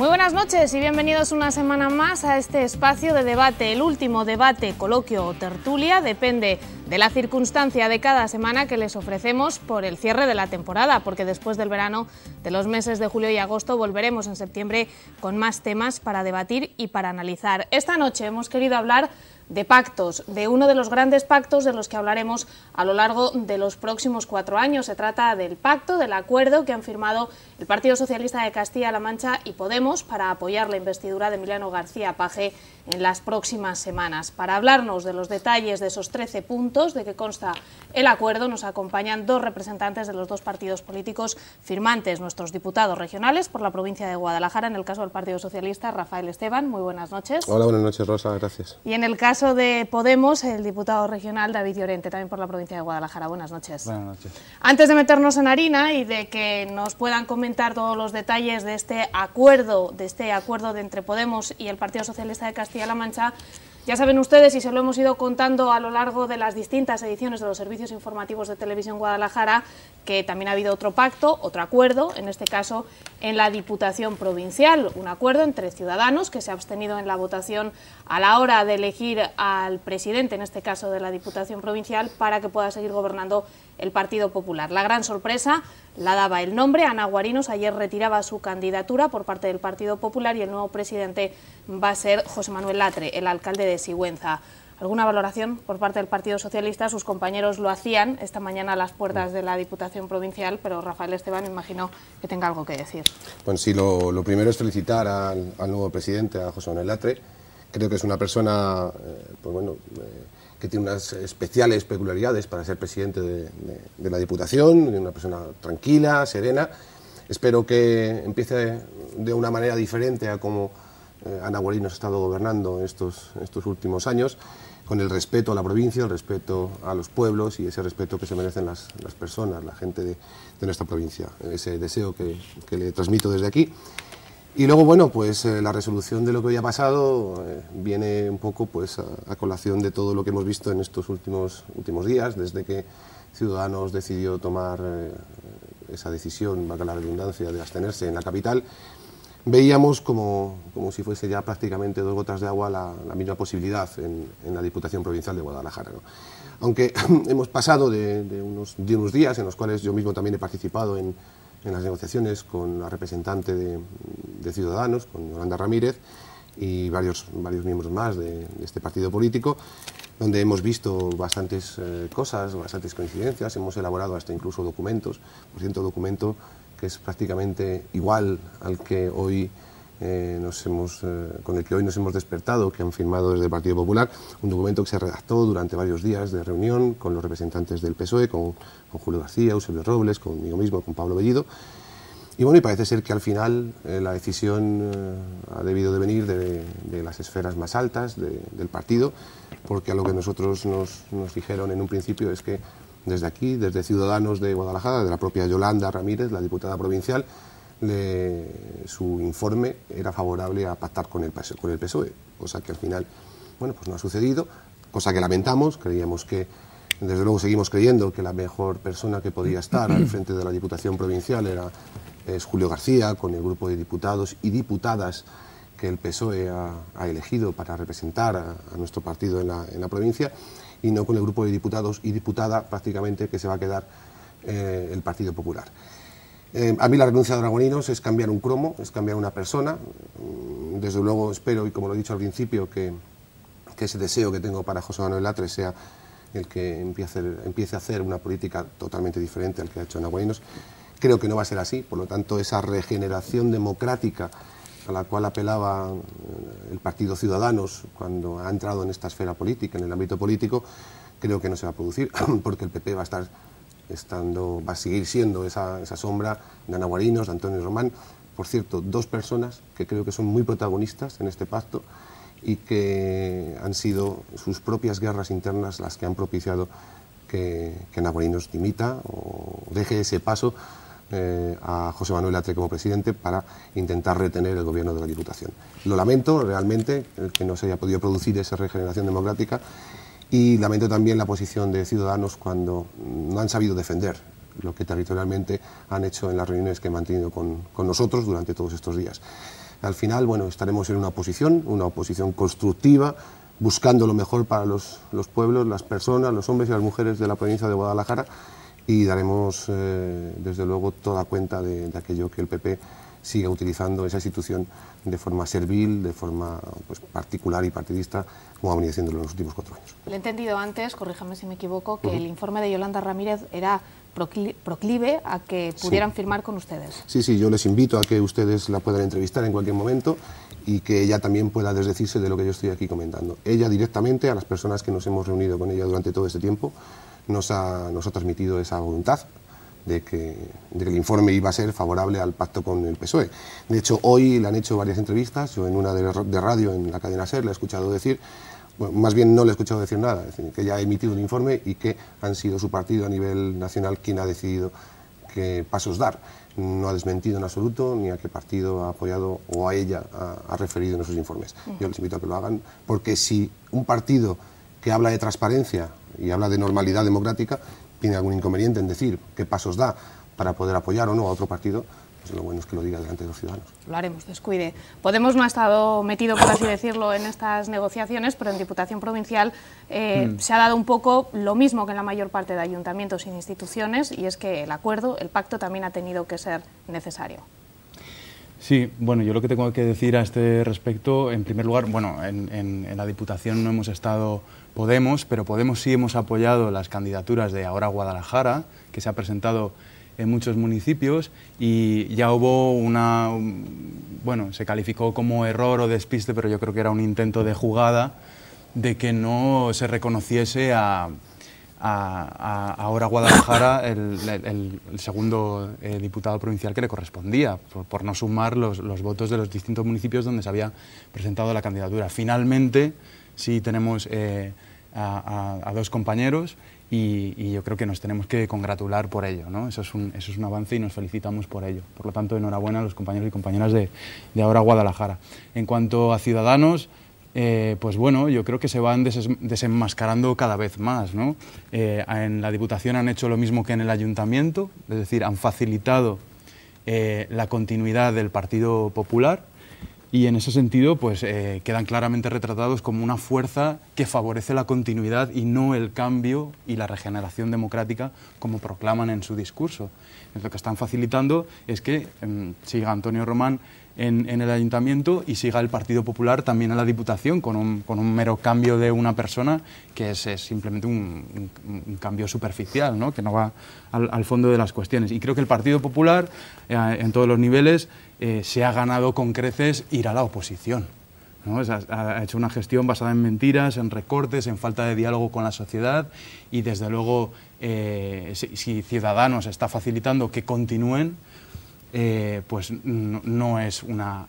Muy buenas noches y bienvenidos una semana más a este espacio de debate, el último debate, coloquio o tertulia, depende de la circunstancia de cada semana que les ofrecemos por el cierre de la temporada, porque después del verano de los meses de julio y agosto volveremos en septiembre con más temas para debatir y para analizar. Esta noche hemos querido hablar de pactos, de uno de los grandes pactos de los que hablaremos a lo largo de los próximos cuatro años. Se trata del pacto, del acuerdo que han firmado el Partido Socialista de Castilla-La Mancha y Podemos para apoyar la investidura de Emiliano García Paje en las próximas semanas. Para hablarnos de los detalles de esos 13 puntos de que consta el acuerdo, nos acompañan dos representantes de los dos partidos políticos firmantes, nuestros diputados regionales por la provincia de Guadalajara, en el caso del Partido Socialista, Rafael Esteban. Muy buenas noches. Hola, buenas noches, Rosa, gracias. Y en el caso de Podemos, el diputado regional David Llorente, también por la provincia de Guadalajara. Buenas noches. Buenas noches. Antes de meternos en harina y de que nos puedan comentar todos los detalles de este acuerdo, de este acuerdo de entre Podemos y el Partido Socialista de Castilla, la Mancha, ya saben ustedes y se lo hemos ido contando a lo largo de las distintas ediciones de los servicios informativos de Televisión Guadalajara, que también ha habido otro pacto, otro acuerdo, en este caso en la Diputación Provincial, un acuerdo entre ciudadanos que se ha abstenido en la votación a la hora de elegir al presidente, en este caso de la Diputación Provincial, para que pueda seguir gobernando el Partido Popular. La gran sorpresa la daba el nombre. Ana Guarinos ayer retiraba su candidatura por parte del Partido Popular y el nuevo presidente va a ser José Manuel Latre, el alcalde de Sigüenza. ¿Alguna valoración por parte del Partido Socialista? Sus compañeros lo hacían esta mañana a las puertas de la Diputación Provincial, pero Rafael Esteban imagino que tenga algo que decir. Bueno, sí, lo, primero es felicitar al, nuevo presidente, a José Manuel Latre. Creo que es una persona, eh, pues bueno... Eh, que tiene unas especiales peculiaridades para ser presidente de, la Diputación, una persona tranquila, serena. Espero que empiece de una manera diferente a como eh, Ana nos ha estado gobernando estos, estos últimos años, con el respeto a la provincia, el respeto a los pueblos y ese respeto que se merecen las, personas, la gente de, nuestra provincia. Ese deseo que, que le transmito desde aquí. Y luego, bueno, pues eh, la resolución de lo que hoy ha pasado eh, viene un poco pues, a, colación de todo lo que hemos visto en estos últimos, últimos días, desde que Ciudadanos decidió tomar eh, esa decisión, valga la redundancia, de abstenerse en la capital, veíamos como, como si fuese ya prácticamente dos gotas de agua la, misma posibilidad en, la Diputación Provincial de Guadalajara. Aunque hemos pasado de, unos, de unos días en los cuales yo mismo también he participado en en las negociaciones con la representante de, Ciudadanos, con Yolanda Ramírez, y varios, varios miembros más de, este partido político, donde hemos visto bastantes eh, cosas, bastantes coincidencias, hemos elaborado hasta incluso documentos, por cierto, documento que es prácticamente igual al que hoy eh, nos hemos, eh, con el que hoy nos hemos despertado, que han firmado desde el Partido Popular, un documento que se redactó durante varios días de reunión con los representantes del PSOE, con, Julio García, Eusebio Robles, conmigo mismo, con Pablo Bellido. Y bueno, y parece ser que al final eh, la decisión ha debido de venir de, las esferas más altas del partido, porque a lo que nosotros nos dijeron en un principio es que desde aquí, desde Ciudadanos de Guadalajara, de la propia Yolanda Ramírez, la diputada provincial, de su informe era favorable a pactar con el, e, con el PSOE, cosa que al final, bueno, pues no ha sucedido, cosa que lamentamos, creíamos que, desde luego seguimos creyendo que la mejor persona que podía estar al frente de la Diputación Provincial era es Julio García, con el grupo de diputados y diputadas que el PSOE ha, elegido para representar a, nuestro partido en la, provincia, y no con el grupo de diputados y diputada prácticamente que se va a quedar eh, el Partido Popular. Eh, a mí la renuncia de Dragoninos es cambiar un cromo, es cambiar una persona. Mm, desde luego espero, y como lo he dicho al principio, que, ese deseo que tengo para José Manuel Latre sea el que empiece, a hacer, una política totalmente diferente al que ha hecho Dragoninos. Creo que no va a ser así, por lo tanto esa regeneración democrática a la cual apelaba eh, el Partido Ciudadanos cuando ha entrado en esta esfera política, en el ámbito político, creo que no se va a producir porque el PP va a estar estando, va a seguir siendo esa, sombra de Ana de Antonio Román, por cierto, dos personas que creo que son muy protagonistas en este pacto y que han sido sus propias guerras internas las que han propiciado que, que imita dimita o deje ese paso eh, a José Manuel Atre como presidente para intentar retener el gobierno de la Diputación. Lo lamento realmente que no se haya podido producir esa regeneración democrática y lamento también la posición de Ciudadanos cuando mm, no han sabido defender lo que territorialmente han hecho en las reuniones que han mantenido con, nosotros durante todos estos días. Al final, bueno, estaremos en una oposición, una oposición constructiva, buscando lo mejor para los, pueblos, las personas, los hombres y las mujeres de la provincia de Guadalajara y daremos, eh, desde luego, toda cuenta de, de aquello que el PP siga utilizando esa institución de forma servil, de forma pues, particular y partidista, como ha venido haciéndolo en los últimos cuatro años. Le he entendido antes, corríjame si me equivoco, que el informe de Yolanda Ramírez era proclive a que pudieran firmar con ustedes. Sí, sí, yo les invito a que ustedes la puedan entrevistar en cualquier momento y que ella también pueda desdecirse de lo que yo estoy aquí comentando. Ella directamente, a las personas que nos hemos reunido con ella durante todo este tiempo, nos nos ha transmitido esa voluntad de que, el informe iba a ser favorable al pacto con el PSOE. De hecho, hoy le han hecho varias entrevistas, yo en una de, radio en la cadena SER le he escuchado decir, más bien no le he escuchado decir nada, que ya ha emitido un informe y que han sido su partido a nivel nacional quien ha decidido qué pasos dar. No ha desmentido en absoluto ni a qué partido ha apoyado o a ella ha, referido en esos informes. Mm. Yo les invito a que lo hagan, porque si un partido que habla de transparencia y habla de normalidad democrática tiene algún inconveniente en decir qué pasos da para poder apoyar o no a otro partido, pues lo bueno es que lo diga delante de los ciudadanos. Lo haremos, descuide. Podemos no ha estado metido, por así decirlo, en estas negociaciones, pero en Diputación Provincial eh, mm. se ha dado un poco lo mismo que en la mayor parte de ayuntamientos e instituciones, y es que el acuerdo, el pacto también ha tenido que ser necesario. Sí, bueno, yo lo que tengo que decir a este respecto, en primer lugar, bueno, en la Diputación no hemos estado Podemos, pero Podemos sí hemos apoyado las candidaturas de ahora Guadalajara, que se ha presentado en muchos municipios y ya hubo una, bueno, se calificó como error o despiste, pero yo creo que era un intento de jugada de que no se reconociese a, ahora Guadalajara el, segundo eh, diputado provincial que le correspondía, por, no sumar los, los, votos de los distintos municipios donde se había presentado la candidatura. Finalmente, sí tenemos eh, a, dos compañeros y, yo creo que nos tenemos que congratular por ello. ¿no? Eso, es un, avance y nos felicitamos por ello. Por lo tanto, enhorabuena a los compañeros y compañeras de, ahora Guadalajara. En cuanto a Ciudadanos, eh, pues bueno, yo creo que se van desenmascarando cada vez más. Eh, en la Diputación han hecho lo mismo que en el Ayuntamiento, es decir, han facilitado la continuidad del Partido Popular y en ese sentido pues eh, quedan claramente retratados como una fuerza que favorece la continuidad y no el cambio y la regeneración democrática como proclaman en su discurso. Lo que están facilitando es que em, siga Antonio Román en, el ayuntamiento y siga el Partido Popular también a la Diputación con un, mero cambio de una persona que es, simplemente un, cambio superficial, que no va al, fondo de las cuestiones. Y creo que el Partido Popular, eh, en todos los niveles, eh, se ha ganado con creces ir a la oposición. Ha, hecho una gestión basada en mentiras, en recortes, en falta de diálogo con la sociedad y desde luego eh, si, Ciudadanos está facilitando que continúen, eh, pues no, es una,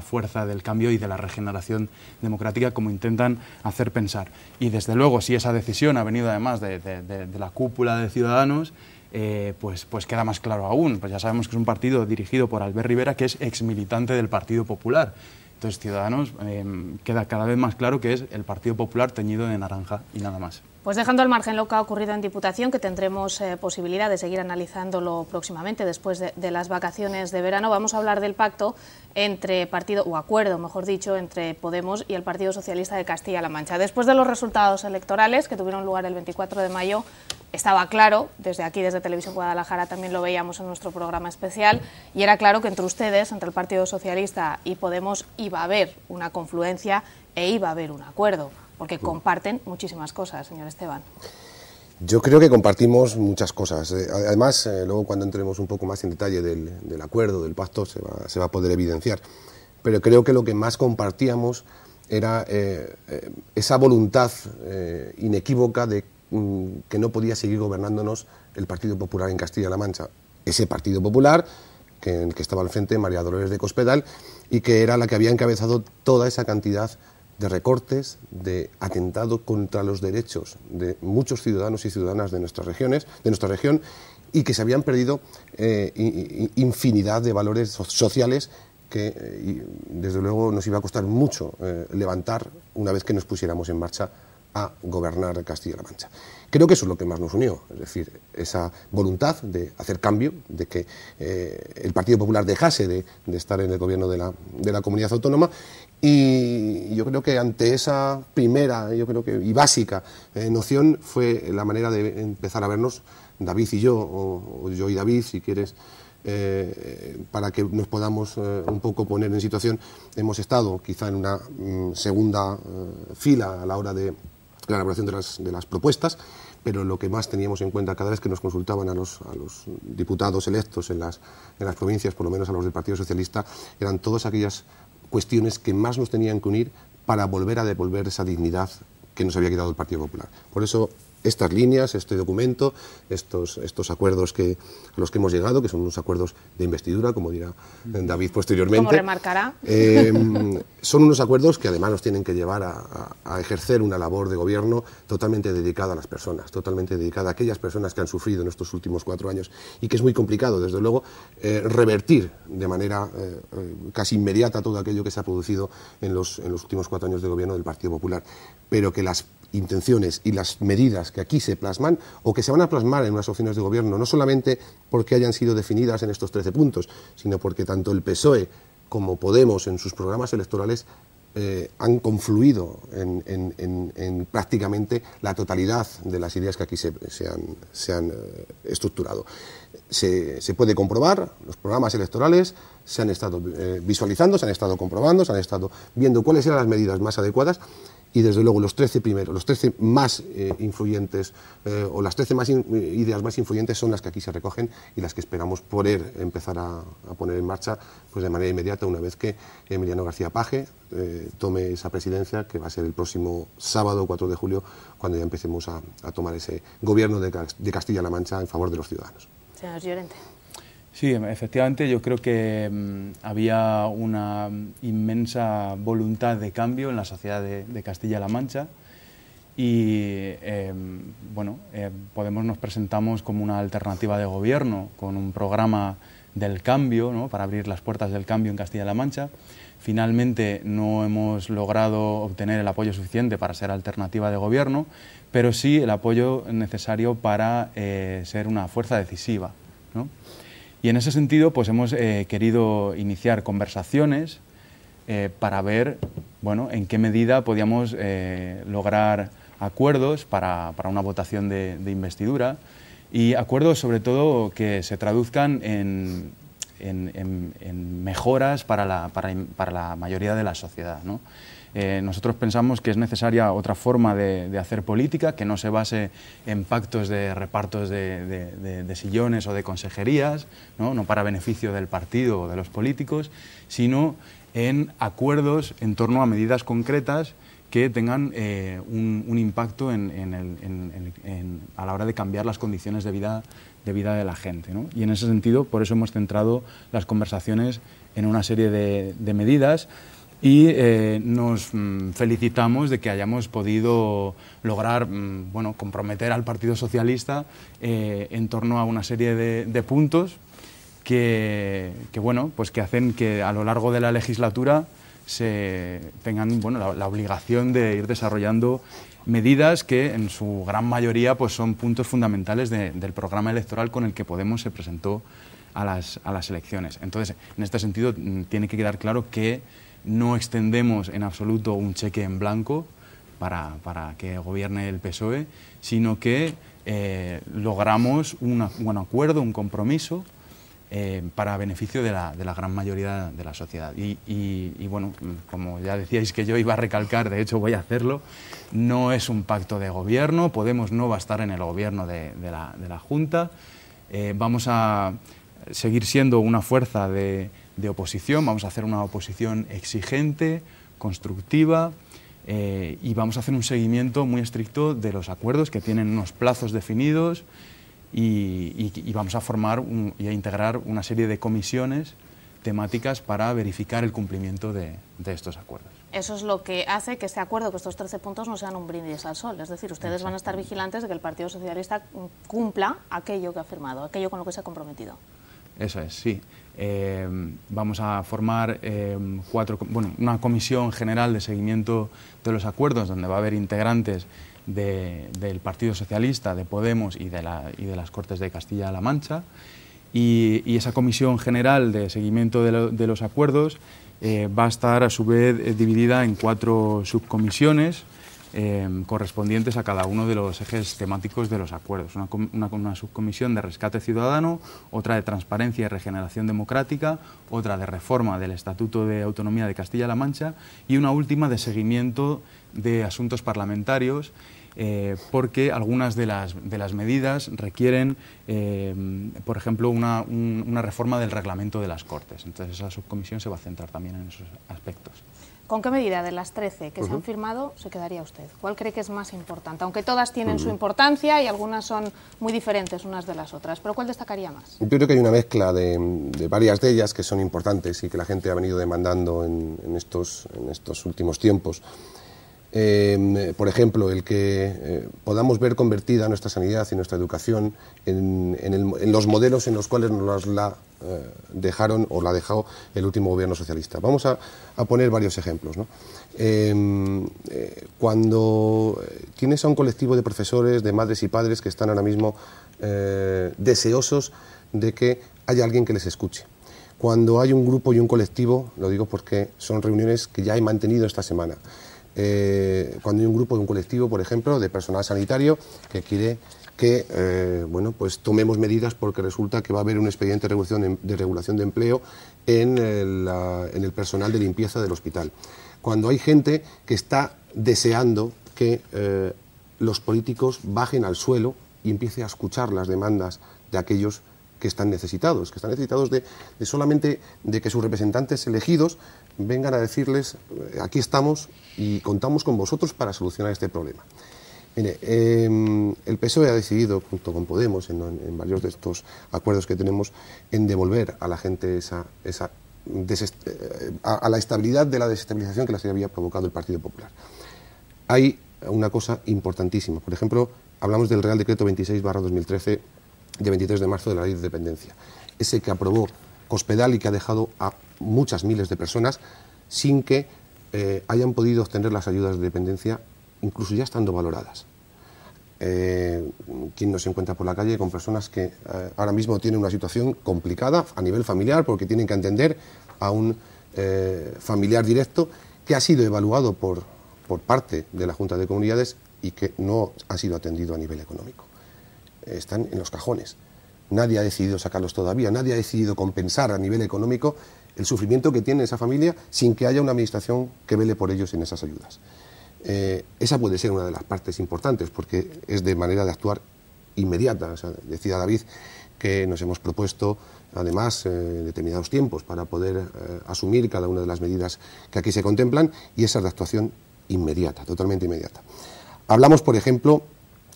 fuerza del cambio y de la regeneración democrática como intentan hacer pensar. Y desde luego, si esa decisión ha venido además de, la cúpula de Ciudadanos, eh, pues, pues, queda más claro aún. Pues ya sabemos que es un partido dirigido por Albert Rivera, que es ex militante del Partido Popular. Entonces, Ciudadanos em, queda cada vez más claro que es el Partido Popular teñido de naranja y nada más. Pues dejando al margen lo que ha ocurrido en Diputación, que tendremos eh, posibilidad de seguir analizándolo próximamente después de, de, las vacaciones de verano, vamos a hablar del pacto entre partido, o acuerdo, mejor dicho, entre Podemos y el Partido Socialista de Castilla-La Mancha. Después de los resultados electorales que tuvieron lugar el 24 de mayo, estaba claro, desde aquí, desde Televisión Guadalajara, también lo veíamos en nuestro programa especial, y era claro que entre ustedes, entre el Partido Socialista y Podemos, iba a haber una confluencia e iba a haber un acuerdo, porque comparten muchísimas cosas, señor Esteban. Yo creo que compartimos muchas cosas. Eh, además, eh, luego cuando entremos un poco más en detalle del, acuerdo, del pacto, se va, a poder evidenciar. Pero creo que lo que más compartíamos era eh, esa voluntad inequívoca de Mm, que no podía seguir gobernándonos el Partido Popular en Castilla-La Mancha. Ese Partido Popular que, en el que estaba al frente María Dolores de Cospedal y que era la que había encabezado toda esa cantidad de recortes, de atentado contra los derechos de muchos ciudadanos y ciudadanas de nuestras regiones, de nuestra región, y que se habían perdido eh, infinidad de valores sociales que eh, desde luego nos iba a costar mucho eh, levantar una vez que nos pusiéramos en marcha a gobernar Castilla-La Mancha. Creo que eso es lo que más nos unió, es decir, esa voluntad de hacer cambio, de que eh, el Partido Popular dejase de, estar en el gobierno de la, comunidad autónoma. Y yo creo que ante esa primera yo creo que, y básica eh, noción fue la manera de empezar a vernos David y yo, o, yo y David, si quieres. Eh, para que nos podamos un poco poner en situación. Hemos estado quizá en una mm, segunda fila a la hora de, la elaboración de las, propuestas, pero lo que más teníamos en cuenta cada vez que nos consultaban a los, a los diputados electos en las, en las provincias, por lo menos a los del Partido Socialista, eran todas aquellas cuestiones que más nos tenían que unir para volver a devolver esa dignidad que nos había quedado el Partido Popular. Por eso estas líneas, este documento, estos, estos acuerdos que, a los que hemos llegado, que son unos acuerdos de investidura, como dirá David posteriormente. Como remarcará. Eh, son unos acuerdos que además nos tienen que llevar a, ejercer una labor de gobierno totalmente dedicada a las personas, totalmente dedicada a aquellas personas que han sufrido en estos últimos cuatro años y que es muy complicado, desde luego, eh, revertir de manera eh, casi inmediata todo aquello que se ha producido en los, en los últimos cuatro años de gobierno del Partido Popular. Pero que las intenciones y las medidas que aquí se plasman o que se van a plasmar en unas opciones de gobierno, no solamente porque hayan sido definidas en estos 13 puntos, sino porque tanto el PSOE como Podemos en sus programas electorales eh, han confluido en, prácticamente la totalidad de las ideas que aquí se, han, eh, estructurado. Se, puede comprobar, los programas electorales se han estado eh, visualizando, se han estado comprobando, se han estado viendo cuáles eran las medidas más adecuadas y desde luego los 13 primeros, los 13 más eh, influyentes eh, o las 13 más eh, ideas más influyentes son las que aquí se recogen y las que esperamos poder empezar a, poner en marcha pues de manera inmediata una vez que Emiliano García Paje tome esa presidencia que va a ser el próximo sábado 4 de julio cuando ya empecemos a, tomar ese gobierno de, de Castilla-La Mancha en favor de los ciudadanos. Señor Llorente. Sí, efectivamente, yo creo que mm, había una inmensa voluntad de cambio en la sociedad de, Castilla-La Mancha y em, bueno, eh, Podemos nos presentamos como una alternativa de gobierno con un programa del cambio, ¿no? para abrir las puertas del cambio en Castilla-La Mancha. Finalmente no hemos logrado obtener el apoyo suficiente para ser alternativa de gobierno, pero sí el apoyo necesario para eh, ser una fuerza decisiva. ¿no? Y en ese sentido, pues hemos eh, querido iniciar conversaciones eh, para ver, bueno, en qué medida podíamos eh, lograr acuerdos para, una votación de, investidura y acuerdos sobre todo que se traduzcan en, mejoras para la, mayoría de la sociedad, eh, nosotros pensamos que es necesaria otra forma de, hacer política que no se base en pactos de repartos de, sillones o de consejerías, ¿no? para beneficio del partido o de los políticos, sino en acuerdos en torno a medidas concretas que tengan eh, un, impacto en, a la hora de cambiar las condiciones de vida de vida de la gente. Y en ese sentido, por eso hemos centrado las conversaciones en una serie de medidas y eh, nos mm, felicitamos de que hayamos podido lograr mm, bueno, comprometer al Partido Socialista eh, en torno a una serie de, puntos que, que, bueno, pues que hacen que a lo largo de la legislatura se tengan bueno, la, obligación de ir desarrollando medidas que en su gran mayoría pues son puntos fundamentales del programa electoral con el que Podemos se presentó a las, a las elecciones. Entonces, en este sentido, mm, tiene que quedar claro que no extendemos en absoluto un cheque en blanco para, que gobierne el PSOE, sino que eh, logramos un un acuerdo, un compromiso eh, para beneficio de la, gran mayoría de la sociedad. Y, bueno, como ya decíais que yo iba a recalcar, de hecho voy a hacerlo, no es un pacto de gobierno, Podemos no va estar en el gobierno de, la, Junta, eh, vamos a seguir siendo una fuerza de, de oposición, vamos a hacer una oposición exigente, constructiva eh, y vamos a hacer un seguimiento muy estricto de los acuerdos que tienen unos plazos definidos y, vamos a formar y a integrar una serie de comisiones temáticas para verificar el cumplimiento de, de, estos acuerdos. Eso es lo que hace que este acuerdo, que estos 13 puntos no sean un brindis al sol. Es decir, ustedes van a estar vigilantes de que el Partido Socialista cumpla aquello que ha firmado, aquello con lo que se ha comprometido. Eso es, sí. Eh, vamos a formar eh, cuatro, una comisión general de seguimiento de los acuerdos, donde va a haber integrantes del Partido Socialista, de Podemos y de, las Cortes de Castilla-La Mancha. Y, esa comisión general de seguimiento de, los acuerdos eh, va a estar a su vez dividida en cuatro subcomisiones Em, correspondientes a cada uno de los ejes temáticos de los acuerdos. Una, una, una, subcomisión de rescate ciudadano, otra de transparencia y regeneración democrática, otra de reforma del Estatuto de Autonomía de Castilla-La Mancha y una última de seguimiento de asuntos parlamentarios. Eh, porque algunas de las, de las medidas requieren, em, por ejemplo, una, una reforma del reglamento de las Cortes. Entonces esa subcomisión se va a centrar también en esos aspectos. ¿Con qué medida de las 13 que se han firmado se quedaría usted? ¿Cuál cree que es más importante? Aunque todas tienen su importancia y algunas son muy diferentes unas de las otras, pero ¿cuál destacaría más? Yo creo que hay una mezcla de, varias de ellas que son importantes y que la gente ha venido demandando en estos últimos tiempos. Em, por ejemplo, el que eh, podamos ver convertida nuestra sanidad y nuestra educación en, los modelos en los cuales nos la eh, dejaron o la ha dejado el último gobierno socialista. Vamos a, poner varios ejemplos. Em, eh, cuando tienes a un colectivo de profesores, de madres y padres que están ahora mismo deseosos de que haya alguien que les escuche cuando hay un grupo y un colectivo, lo digo porque son reuniones que ya he mantenido esta semana, eh, cuando hay un grupo de un colectivo, por ejemplo, de personal sanitario que quiere que eh, bueno, pues tomemos medidas porque resulta que va a haber un expediente de regulación de, empleo en el, personal de limpieza del hospital. Cuando hay gente que está deseando que eh, los políticos bajen al suelo y empiece a escuchar las demandas de aquellos que están necesitados, que están necesitados de solamente de que sus representantes elegidos vengan a decirles, eh, aquí estamos y contamos con vosotros para solucionar este problema. Em, el PSOE ha decidido, junto con Podemos, en, varios de estos acuerdos que tenemos, en devolver a la gente esa, eh, a, la estabilidad de la desestabilización que la había provocado el Partido Popular. Hay una cosa importantísima. Por ejemplo, hablamos del Real Decreto 26-2013 de 23 de marzo de la Ley de Dependencia, ese que aprobó hospital y que ha dejado a muchas miles de personas sin que eh, hayan podido obtener las ayudas de dependencia, incluso ya estando valoradas. Eh, quien no se encuentra por la calle con personas que eh, ahora mismo tienen una situación complicada a nivel familiar porque tienen que atender a un eh, familiar directo que ha sido evaluado por, por parte de la Junta de Comunidades y que no ha sido atendido a nivel económico. Están en los cajones. Nadie ha decidido sacarlos todavía, nadie ha decidido compensar a nivel económico el sufrimiento que tiene esa familia sin que haya una administración que vele por ellos en esas ayudas. Eh, esa puede ser una de las partes importantes porque es de manera de actuar inmediata. decía David que nos hemos propuesto además eh, determinados tiempos para poder eh, asumir cada una de las medidas que aquí se contemplan y esa es la actuación inmediata, totalmente inmediata. Hablamos, por ejemplo,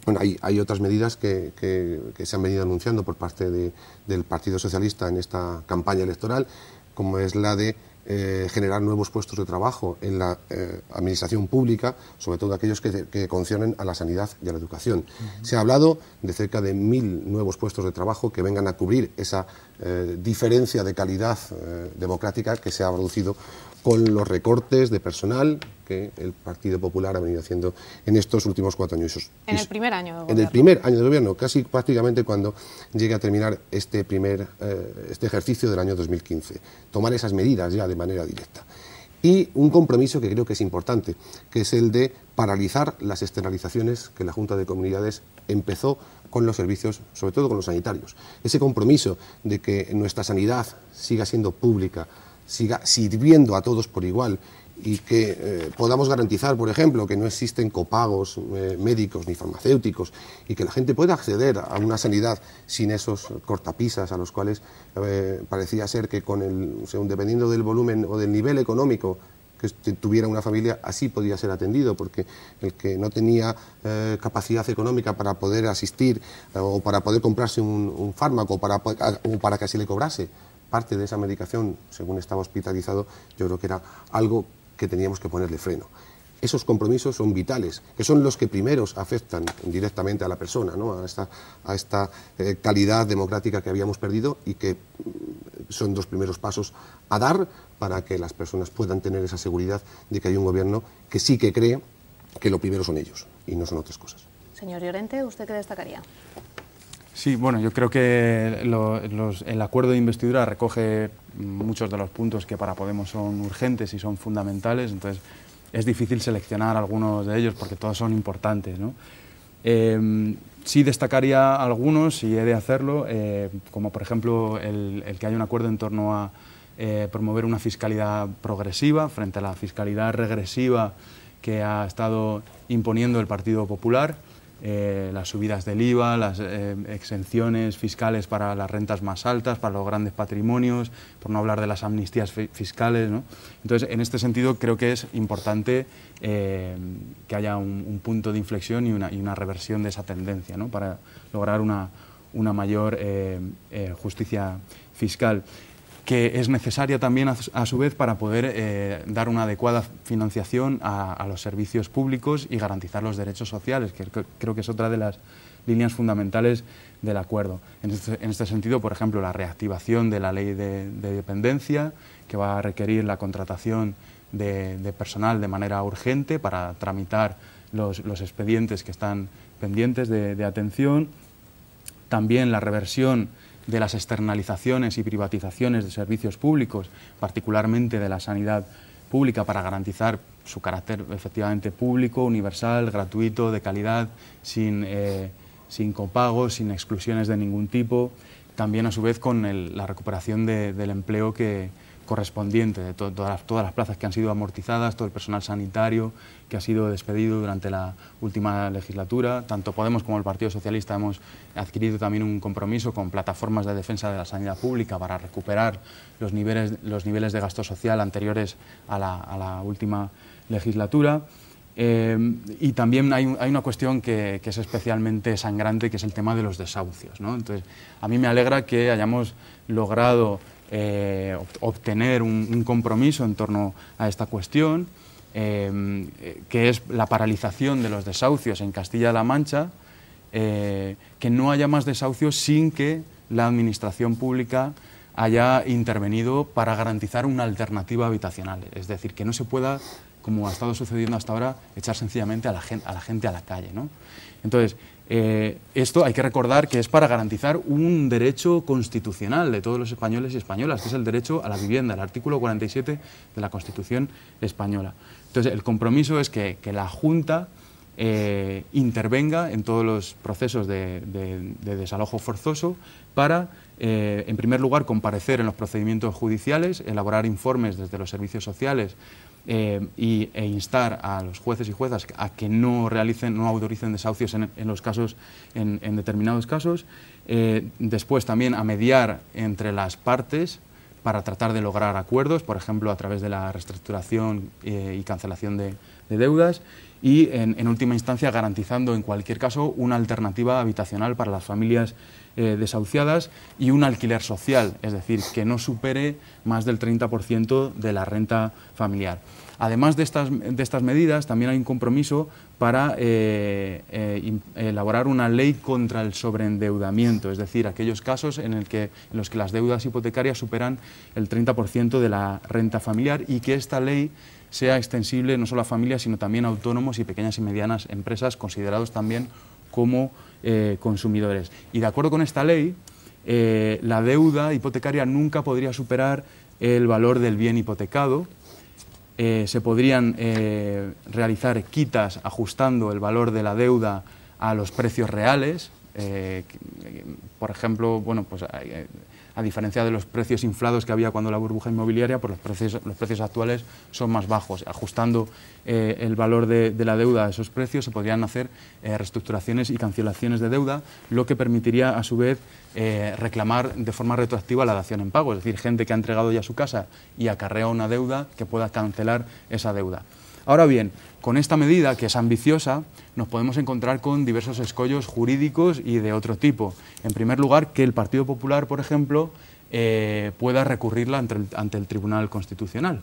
bueno, hay, otras medidas que, se han venido anunciando por parte del Partido Socialista en esta campaña electoral, como es la de eh, generar nuevos puestos de trabajo en la eh, administración pública, sobre todo aquellos que, conciernen a la sanidad y a la educación. Se ha hablado de cerca de mil nuevos puestos de trabajo que vengan a cubrir esa eh, diferencia de calidad democrática que se ha producido con los recortes de personal que el Partido Popular ha venido haciendo en estos últimos cuatro años. En el primer año de gobierno. En el primer año de gobierno, casi prácticamente cuando llegue a terminar este, primer, eh, este ejercicio del año 2015. Tomar esas medidas ya de manera directa. Y un compromiso que creo que es importante, que es el de paralizar las externalizaciones que la Junta de Comunidades empezó con los servicios, sobre todo con los sanitarios. Ese compromiso de que nuestra sanidad siga siendo pública, siga sirviendo a todos por igual y que eh, podamos garantizar, por ejemplo, que no existen copagos eh, médicos ni farmacéuticos y que la gente pueda acceder a una sanidad sin esos cortapisas a los cuales eh, parecía ser que con el, dependiendo del volumen o del nivel económico que tuviera una familia así podía ser atendido, porque el que no tenía capacidad económica para poder asistir o para poder comprarse un, fármaco para, o para que así le cobrase parte de esa medicación, según estaba hospitalizado, yo creo que era algo que teníamos que ponerle freno. Esos compromisos son vitales, que son los que primeros afectan directamente a la persona, ¿no? a esta, a esta eh, calidad democrática que habíamos perdido y que mm, son dos primeros pasos a dar para que las personas puedan tener esa seguridad de que hay un gobierno que sí que cree que lo primero son ellos y no son otras cosas. Señor Llorente, ¿usted qué destacaría? Sí, bueno, yo creo que el acuerdo de investidura recoge muchos de los puntos que para Podemos son urgentes y son fundamentales, entonces es difícil seleccionar algunos de ellos porque todos son importantes. Em, sí destacaría algunos, si he de hacerlo, eh, como por ejemplo el, que hay un acuerdo en torno a eh, promover una fiscalidad progresiva frente a la fiscalidad regresiva que ha estado imponiendo el Partido Popular eh, las subidas del IVA, las eh, exenciones fiscales para las rentas más altas, para los grandes patrimonios, por no hablar de las amnistías fiscales. Entonces, en este sentido, creo que es importante eh, que haya un, punto de inflexión y una, reversión de esa tendencia para lograr una mayor justicia fiscal que es necesaria también a, su vez para poder eh, dar una adecuada financiación a, los servicios públicos y garantizar los derechos sociales, que creo que es otra de las líneas fundamentales del acuerdo. En este, este sentido, por ejemplo, la reactivación de la ley de, dependencia, que va a requerir la contratación de, personal de manera urgente para tramitar los, expedientes que están pendientes de atención. También la reversión de las externalizaciones y privatizaciones de servicios públicos, particularmente de la sanidad pública, para garantizar su carácter efectivamente público, universal, gratuito, de calidad, sin, eh, sin copagos, sin exclusiones de ningún tipo, también a su vez con la recuperación del empleo que, correspondiente de todas, las, plazas que han sido amortizadas, todo el personal sanitario que ha sido despedido durante la última legislatura. Tanto Podemos como el Partido Socialista hemos adquirido también un compromiso con plataformas de defensa de la sanidad pública para recuperar los niveles, los niveles de gasto social anteriores a la, última legislatura. Eh, y también hay, una cuestión que, es especialmente sangrante, que es el tema de los desahucios. Entonces, a mí me alegra que hayamos logrado eh, obtener un, compromiso en torno a esta cuestión, eh, eh, que es la paralización de los desahucios en Castilla-La Mancha, que no haya más desahucios sin que la Administración Pública haya intervenido para garantizar una alternativa habitacional. Es decir, que no se pueda, como ha estado sucediendo hasta ahora, echar sencillamente a la gente a la, gente a la calle. Entonces, eh, esto hay que recordar que es para garantizar un derecho constitucional de todos los españoles y españolas, que es el derecho a la vivienda, el artículo 47 de la Constitución española. Entonces, el compromiso es que, la Junta eh, intervenga en todos los procesos de, desalojo forzoso para, eh, en primer lugar, comparecer en los procedimientos judiciales, elaborar informes desde los servicios sociales eh, y, e instar a los jueces y juezas a que no realicen, no autoricen desahucios en, los casos, en, determinados casos. Eh, después también a mediar entre las partes para tratar de lograr acuerdos, por ejemplo, a través de la reestructuración eh, y cancelación de, de deudas y, en, última instancia, garantizando, en cualquier caso, una alternativa habitacional para las familias eh, desahuciadas y un alquiler social, es decir, que no supere más del 30% de la renta familiar. Además de estas, de estas, medidas, también hay un compromiso para eh, eh, elaborar una ley contra el sobreendeudamiento, es decir, aquellos casos en, que, en los que las deudas hipotecarias superan el 30% de la renta familiar y que esta ley sea extensible no solo a familias, sino también a autónomos y pequeñas y medianas empresas considerados también como eh, consumidores. Y de acuerdo con esta ley, eh, la deuda hipotecaria nunca podría superar el valor del bien hipotecado. Eh, se podrían realizar quitas ajustando el valor de la deuda a los precios reales. por ejemplo, bueno, pues a diferencia de los precios inflados que había cuando la burbuja inmobiliaria, ...por pues los precios, los precios actuales son más bajos. Ajustando eh, el valor de, la deuda a esos precios, se podrían hacer eh, reestructuraciones y cancelaciones de deuda, lo que permitiría, a su vez, eh, reclamar de forma retroactiva la dación en pago, es decir, gente que ha entregado ya su casa y acarrea una deuda que pueda cancelar esa deuda. Ahora bien, con esta medida, que es ambiciosa, nos podemos encontrar con diversos escollos jurídicos y de otro tipo. En primer lugar, que el Partido Popular, por ejemplo, eh, pueda recurrirla ante el, Tribunal Constitucional.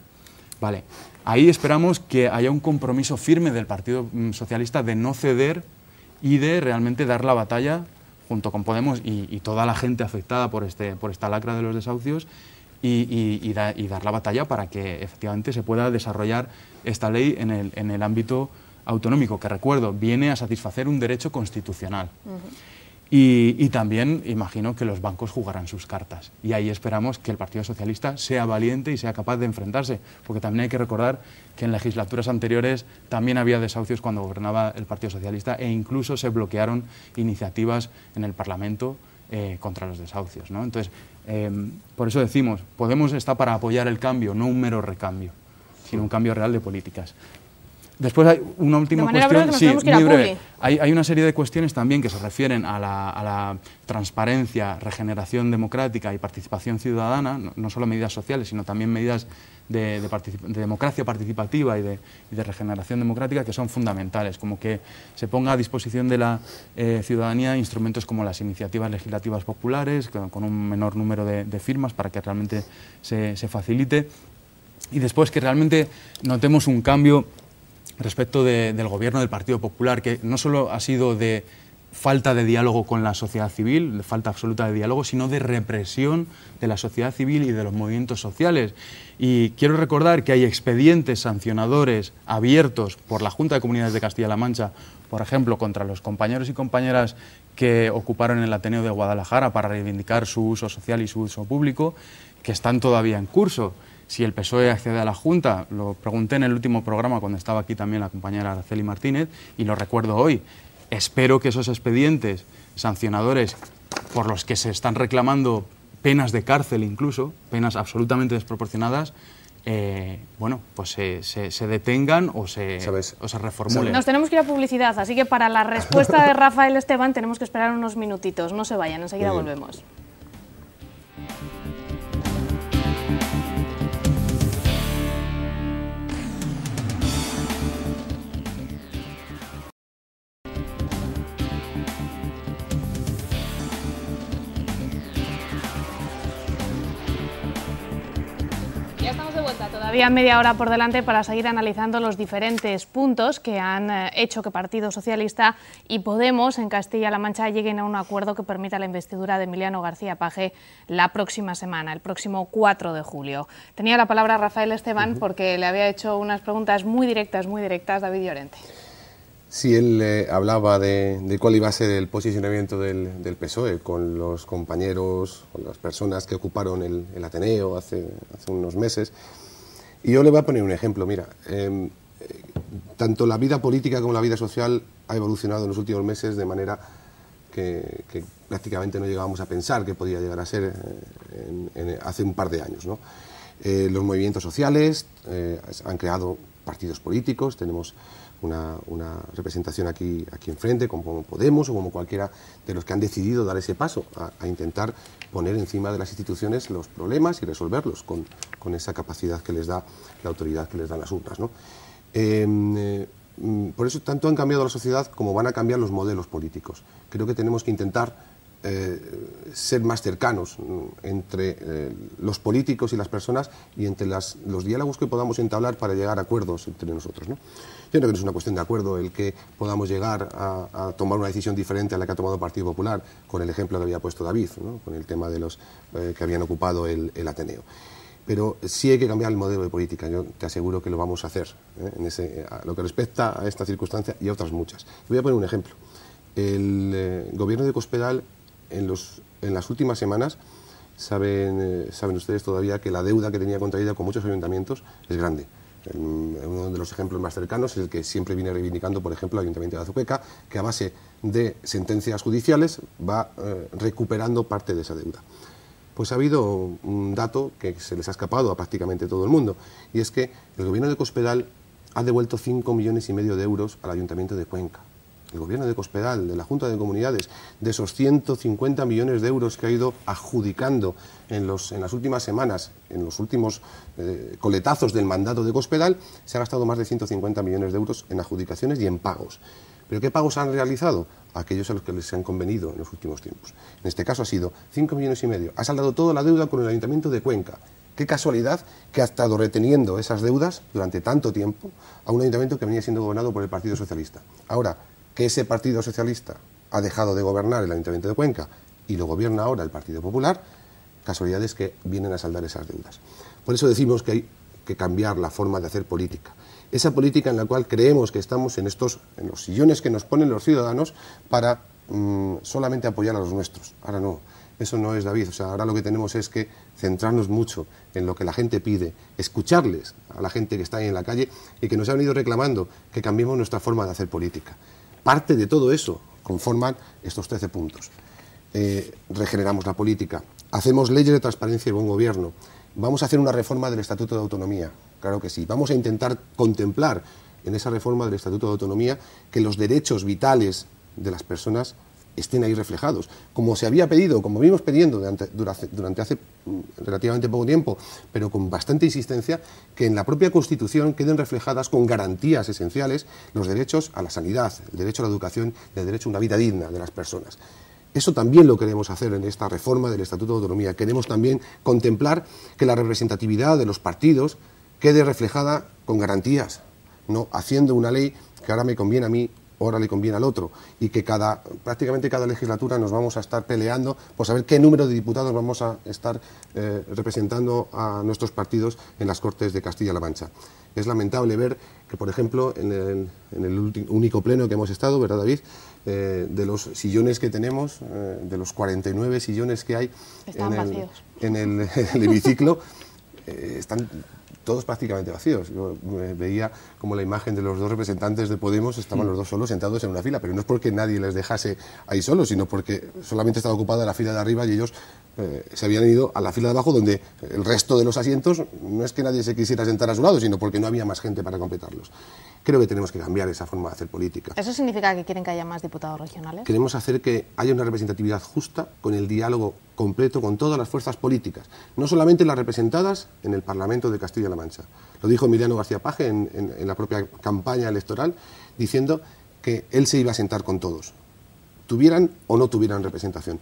Vale. Ahí esperamos que haya un compromiso firme del Partido mm, Socialista de no ceder y de realmente dar la batalla junto con Podemos y, toda la gente afectada por, este, por esta lacra de los desahucios y, dar la batalla para que efectivamente se pueda desarrollar esta ley en el, en el ámbito autonómico, que recuerdo, viene a satisfacer un derecho constitucional. y, también imagino que los bancos jugarán sus cartas. Y ahí esperamos que el Partido Socialista sea valiente y sea capaz de enfrentarse, porque también hay que recordar que en legislaturas anteriores también había desahucios cuando gobernaba el Partido Socialista e incluso se bloquearon iniciativas en el Parlamento eh, contra los desahucios. ¿no? Entonces, em, por eso decimos, Podemos estar para apoyar el cambio, no un mero recambio, sino un cambio real de políticas. Después hay una última cuestión, sí, muy breve. Hay, una serie de cuestiones también que se refieren a la, transparencia, regeneración democrática y participación ciudadana, no, solo medidas sociales, sino también medidas de, democracia participativa y, de, regeneración democrática que son fundamentales, como que se ponga a disposición de la eh, ciudadanía instrumentos como las iniciativas legislativas populares, con, un menor número de, firmas para que realmente se, se facilite y después que realmente notemos un cambio respecto del gobierno del Partido Popular, que no solo ha sido de falta de diálogo con la sociedad civil, de falta absoluta de diálogo, sino de represión de la sociedad civil y de los movimientos sociales. Y quiero recordar que hay expedientes sancionadores abiertos por la Junta de Comunidades de Castilla-La Mancha, por ejemplo, contra los compañeros y compañeras que ocuparon el Ateneo de Guadalajara para reivindicar su uso social y su uso público, que están todavía en curso si el PSOE accede a la Junta, lo pregunté en el último programa cuando estaba aquí también la compañera Araceli Martínez y lo recuerdo hoy. Espero que esos expedientes sancionadores por los que se están reclamando penas de cárcel incluso, penas absolutamente desproporcionadas, eh, bueno, pues se, detengan o se, o se reformulen. Nos tenemos que ir a publicidad, así que para la respuesta de Rafael Esteban tenemos que esperar unos minutitos. No se vayan, enseguida volvemos. media hora por delante para seguir analizando los diferentes puntos que han eh, hecho que Partido Socialista y Podemos en Castilla-La Mancha lleguen a un acuerdo que permita la investidura de Emiliano García Paje la próxima semana, el próximo 4 de julio. Tenía la palabra Rafael Esteban porque le había hecho unas preguntas muy directas, muy directas David Llorente. Sí, él eh, hablaba de, cuál iba a ser el posicionamiento del, PSOE con los compañeros, con las personas que ocuparon el, Ateneo hace, hace unos meses. Y yo le voy a poner un ejemplo, mira, em, eh, tanto la vida política como la vida social ha evolucionado en los últimos meses de manera que, prácticamente no llegábamos a pensar que podía llegar a ser eh, hace un par de años. Eh, los movimientos sociales han creado partidos políticos, tenemos una, representación aquí, aquí enfrente, como Podemos o como cualquiera de los que han decidido dar ese paso a, intentar poner encima de las instituciones los problemas y resolverlos con, esa capacidad que les da la autoridad que les dan las urnas. Em, eh, mm, por eso tanto han cambiado la sociedad como van a cambiar los modelos políticos. Creo que tenemos que intentar eh, ser más cercanos mm, entre eh, los políticos y las personas y entre los diálogos que podamos entablar para llegar a acuerdos entre nosotros. Yo creo que no es una cuestión de acuerdo el que podamos llegar a, tomar una decisión diferente a la que ha tomado el Partido Popular, con el ejemplo que había puesto David, con el tema de los eh, que habían ocupado el, Ateneo. Pero sí hay que cambiar el modelo de política, yo te aseguro que lo vamos a hacer, en a lo que respecta a esta circunstancia y a otras muchas. Voy a poner un ejemplo. El gobierno de Cospedal en, las últimas semanas saben, eh, saben ustedes todavía que la deuda que tenía contraída con muchos ayuntamientos es grande. Mm, uno de los ejemplos más cercanos es el que siempre viene reivindicando, por ejemplo, el Ayuntamiento de Azuqueca, que a base de sentencias judiciales va eh, recuperando parte de esa deuda. Pues ha habido un dato que se les ha escapado a prácticamente todo el mundo, y es que el gobierno de Cospedal ha devuelto 5 millones y medio de euros al Ayuntamiento de Cuenca el gobierno de Cospedal, de la Junta de Comunidades, de esos 150 millones de euros que ha ido adjudicando en, los, en las últimas semanas, en los últimos eh, coletazos del mandato de Cospedal, se ha gastado más de 150 millones de euros en adjudicaciones y en pagos. ¿Pero qué pagos han realizado? Aquellos a los que les han convenido en los últimos tiempos. En este caso ha sido 5 millones y medio. Ha saldado toda la deuda con el Ayuntamiento de Cuenca. Qué casualidad que ha estado reteniendo esas deudas durante tanto tiempo a un ayuntamiento que venía siendo gobernado por el Partido Socialista. Ahora, que ese Partido Socialista ha dejado de gobernar el Ayuntamiento de Cuenca y lo gobierna ahora el Partido Popular, casualidades que vienen a saldar esas deudas. Por eso decimos que hay que cambiar la forma de hacer política. Esa política en la cual creemos que estamos en estos en los sillones que nos ponen los ciudadanos para mm, solamente apoyar a los nuestros. Ahora no, eso no es David. O sea, ahora lo que tenemos es que centrarnos mucho en lo que la gente pide, escucharles a la gente que está ahí en la calle y que nos ha venido reclamando que cambiemos nuestra forma de hacer política parte de todo eso conforman estos 13 puntos. Eh, regeneramos la política, hacemos leyes de transparencia y buen gobierno, vamos a hacer una reforma del Estatuto de Autonomía, claro que sí, vamos a intentar contemplar en esa reforma del Estatuto de Autonomía que los derechos vitales de las personas estén ahí reflejados. Como se había pedido, como vimos pidiendo durante, hace mm, relativamente poco tiempo, pero con bastante insistencia, que en la propia Constitución queden reflejadas con garantías esenciales los derechos a la sanidad, el derecho a la educación el derecho a una vida digna de las personas. Eso también lo queremos hacer en esta reforma del Estatuto de Autonomía. Queremos también contemplar que la representatividad de los partidos quede reflejada con garantías, no haciendo una ley que ahora me conviene a mí ahora le conviene al otro y que cada, prácticamente cada legislatura nos vamos a estar peleando por saber qué número de diputados vamos a estar eh, representando a nuestros partidos en las Cortes de Castilla-La Mancha. Es lamentable ver que, por ejemplo, en el, único pleno que hemos estado, ¿verdad, David? Eh, de los sillones que tenemos, eh, de los 49 sillones que hay en el, en el hemiciclo, están todos prácticamente vacíos. Yo veía como la imagen de los dos representantes de Podemos, estaban los dos solos sentados en una fila, pero no es porque nadie les dejase ahí solos, sino porque solamente estaba ocupada la fila de arriba y ellos eh, se habían ido a la fila de abajo donde el resto de los asientos no es que nadie se quisiera sentar a su lado, sino porque no había más gente para completarlos. Creo que tenemos que cambiar esa forma de hacer política. ¿Eso significa que quieren que haya más diputados regionales? Queremos hacer que haya una representatividad justa con el diálogo completo con todas las fuerzas políticas, no solamente las representadas en el Parlamento de Castilla-La Mancha. Lo dijo Emiliano García Paje en, en la propia campaña electoral, diciendo que él se iba a sentar con todos, tuvieran o no tuvieran representación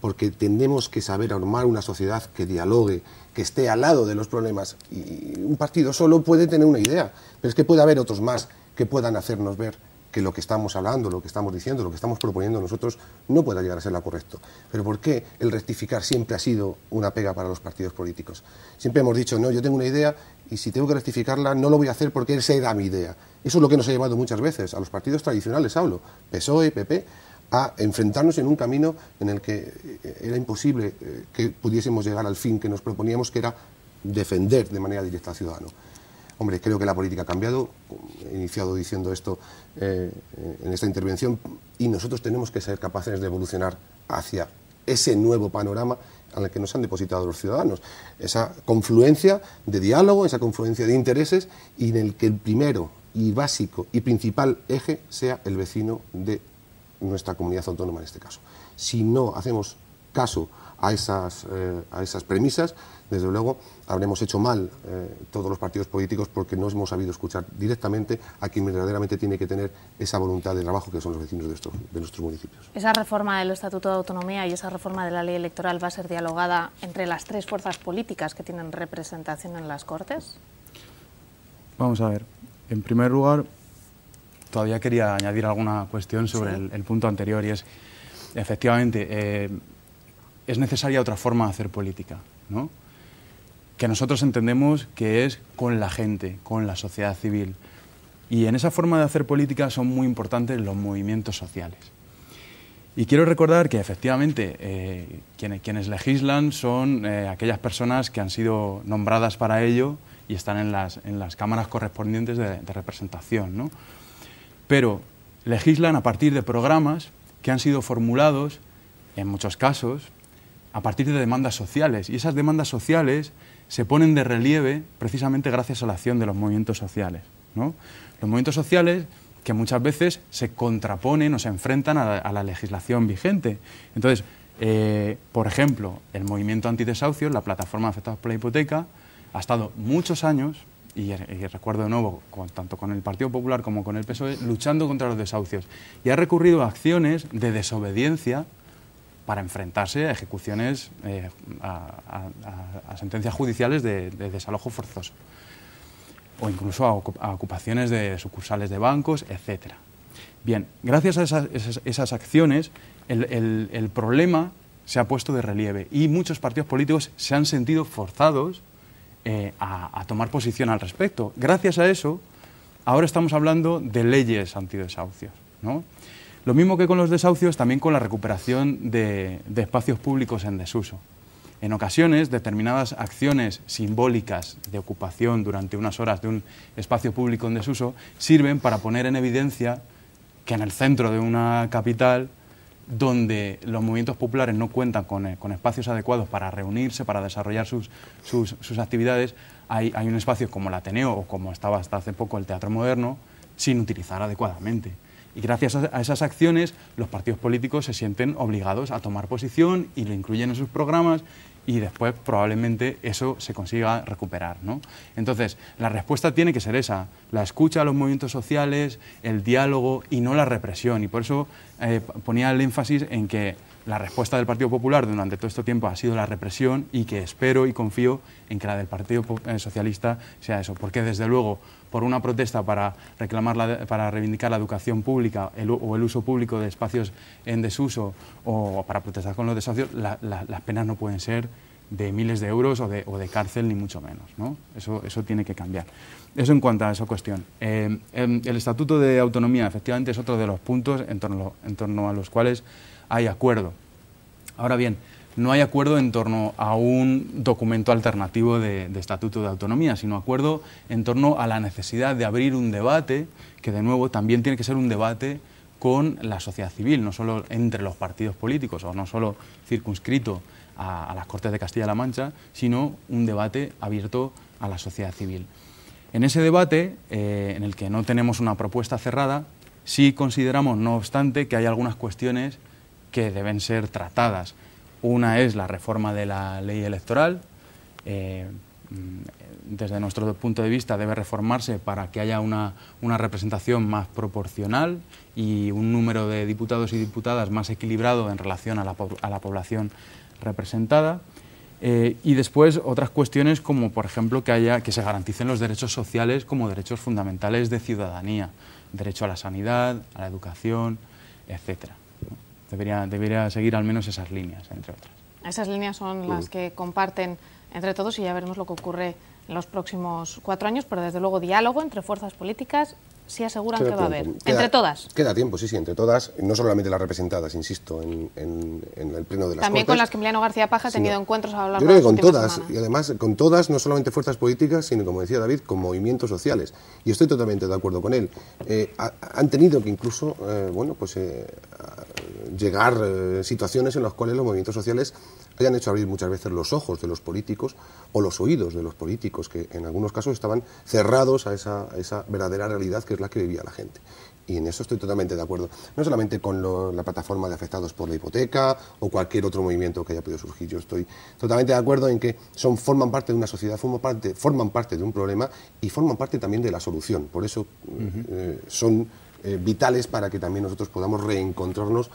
porque tenemos que saber armar una sociedad que dialogue, que esté al lado de los problemas. Y un partido solo puede tener una idea, pero es que puede haber otros más que puedan hacernos ver que lo que estamos hablando, lo que estamos diciendo, lo que estamos proponiendo nosotros no pueda llegar a ser la correcto. Pero ¿por qué el rectificar siempre ha sido una pega para los partidos políticos? Siempre hemos dicho, no, yo tengo una idea y si tengo que rectificarla no lo voy a hacer porque él se da mi idea. Eso es lo que nos ha llevado muchas veces, a los partidos tradicionales hablo, PSOE, PP, a enfrentarnos en un camino en el que eh, era imposible eh, que pudiésemos llegar al fin que nos proponíamos, que era defender de manera directa al ciudadano. Hombre, creo que la política ha cambiado, he iniciado diciendo esto eh, en esta intervención, y nosotros tenemos que ser capaces de evolucionar hacia ese nuevo panorama al que nos han depositado los ciudadanos. Esa confluencia de diálogo, esa confluencia de intereses, y en el que el primero y básico y principal eje sea el vecino de nuestra comunidad autónoma en este caso. Si no hacemos caso a esas eh, premisas, desde luego habremos hecho mal eh, todos los partidos políticos porque no hemos sabido escuchar directamente a quien verdaderamente tiene que tener esa voluntad de trabajo que son los vecinos de, nuestros municipios. Esa reforma del Estatuto de Autonomía y esa reforma de la ley electoral va a ser dialogada entre las tres fuerzas políticas que tienen representación en las Cortes. Vamos a ver. En primer lugar, todavía quería añadir alguna cuestión sobre el, punto anterior y es, efectivamente, eh, es necesaria otra forma de hacer política, ¿no? que nosotros entendemos que es con la gente, con la sociedad civil. Y en esa forma de hacer política son muy importantes los movimientos sociales. Y quiero recordar que efectivamente eh, quienes, legislan son eh, aquellas personas que han sido nombradas para ello y están en las, en las cámaras correspondientes de, de representación. ¿no? Pero legislan a partir de programas que han sido formulados, en muchos casos, a partir de demandas sociales. Y esas demandas sociales se ponen de relieve precisamente gracias a la acción de los movimientos sociales. Los movimientos sociales que muchas veces se contraponen o se enfrentan a la, legislación vigente. Entonces, eh, por ejemplo, el movimiento antidesahucio, la plataforma afectada por la hipoteca, ha estado muchos años, y, recuerdo de nuevo, tanto con el Partido Popular como con el PSOE, luchando contra los desahucios. Y ha recurrido a acciones de desobediencia para enfrentarse a ejecuciones, eh, a, sentencias judiciales de, desalojo forzoso, o incluso a, ocupaciones de sucursales de bancos, etc. Bien, gracias a esas, acciones, el, problema se ha puesto de relieve y muchos partidos políticos se han sentido forzados eh, a, tomar posición al respecto. Gracias a eso, ahora estamos hablando de leyes antidesahucios, ¿no? Lo mismo que con los desahucios, también con la recuperación de, espacios públicos en desuso. En ocasiones, determinadas acciones simbólicas de ocupación durante unas horas de un espacio público en desuso sirven para poner en evidencia que en el centro de una capital donde los movimientos populares no cuentan con, eh, espacios adecuados para reunirse, para desarrollar sus, actividades, hay, hay, un espacio como el Ateneo o como estaba hasta hace poco el Teatro Moderno sin utilizar adecuadamente. Y gracias a esas acciones los partidos políticos se sienten obligados a tomar posición y lo incluyen en sus programas y después probablemente eso se consiga recuperar. ¿no? Entonces, la respuesta tiene que ser esa, la escucha a los movimientos sociales, el diálogo y no la represión. Y por eso eh, ponía el énfasis en que la respuesta del Partido Popular durante todo este tiempo ha sido la represión y que espero y confío en que la del Partido eh, Socialista sea eso. Porque desde luego, por una protesta para, reclamar para reivindicar la educación pública o el uso público de espacios en desuso o para protestar con los desahucios, las penas no pueden ser de miles de euros o de, o de cárcel, ni mucho menos. ¿no? Eso, eso tiene que cambiar. Eso en cuanto a esa cuestión. Eh, em, el, Estatuto de Autonomía, efectivamente, es otro de los puntos en torno, en torno a los cuales hay acuerdo. Ahora bien, no hay acuerdo en torno a un documento alternativo de, de, Estatuto de Autonomía, sino acuerdo en torno a la necesidad de abrir un debate, que de nuevo también tiene que ser un debate con la sociedad civil, no solo entre los partidos políticos o no solo circunscrito a, las Cortes de Castilla-La Mancha, sino un debate abierto a la sociedad civil. En ese debate, eh, en el que no tenemos una propuesta cerrada, sí consideramos, no obstante, que hay algunas cuestiones que deben ser tratadas. Una es la reforma de la ley electoral. Eh, mm, desde nuestro punto de vista debe reformarse para que haya una, representación más proporcional y un número de diputados y diputadas más equilibrado en relación a la, a la población representada. Eh, y después otras cuestiones como, por ejemplo, que, haya, que se garanticen los derechos sociales como derechos fundamentales de ciudadanía, derecho a la sanidad, a la educación, etc. Debería, debería seguir al menos esas líneas, entre otras. Esas líneas son las que comparten entre todos y ya veremos lo que ocurre en los próximos cuatro años, pero desde luego diálogo entre fuerzas políticas se aseguran que va a haber. entre todas. Queda tiempo, sí, sí, entre todas. No solamente las representadas, insisto, en, el Pleno de las También con las que Emiliano García Paja ha tenido encuentros a lo de Yo creo con todas, y además con todas, no solamente fuerzas políticas, sino, como decía David, con movimientos sociales. Y estoy totalmente de acuerdo con él. Eh, han tenido que incluso, eh, bueno, pues eh, llegar situaciones en las cuales los movimientos sociales hayan hecho abrir muchas veces los ojos de los políticos o los oídos de los políticos, que en algunos casos estaban cerrados a esa, verdadera realidad que es la que vivía la gente. Y en eso estoy totalmente de acuerdo. No solamente con la plataforma de afectados por la hipoteca o cualquier otro movimiento que haya podido surgir. Yo estoy totalmente de acuerdo en que son, forman parte de una sociedad, forman parte, forman parte de un problema y forman parte también de la solución. Por eso eh, son eh, vitales para que también nosotros podamos reencontrarnos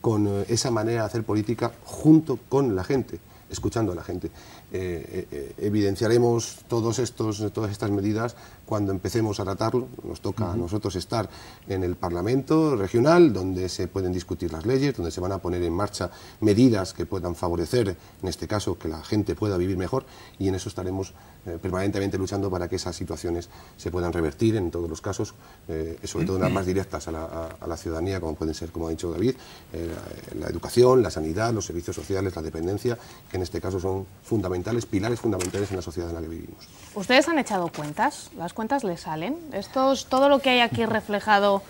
con eh, esa manera de hacer política junto con la gente, escuchando a la gente. Eh, eh, evidenciaremos todos estos, todas estas medidas cuando empecemos a tratarlo. Nos toca a nosotros estar en el Parlamento regional, donde se pueden discutir las leyes, donde se van a poner en marcha medidas que puedan favorecer, en este caso, que la gente pueda vivir mejor, y en eso estaremos eh, permanentemente luchando para que esas situaciones se puedan revertir en todos los casos, sobre todo en las más directas a la, ciudadanía, como pueden ser, como ha dicho David, la, la educación, la sanidad, los servicios sociales, la dependencia, que en este caso son fundamentales pilares fundamentales en la sociedad en la que vivimos. ¿Ustedes han echado cuentas? ¿Las cuentas les salen? ¿Todo lo que hay aquí reflejado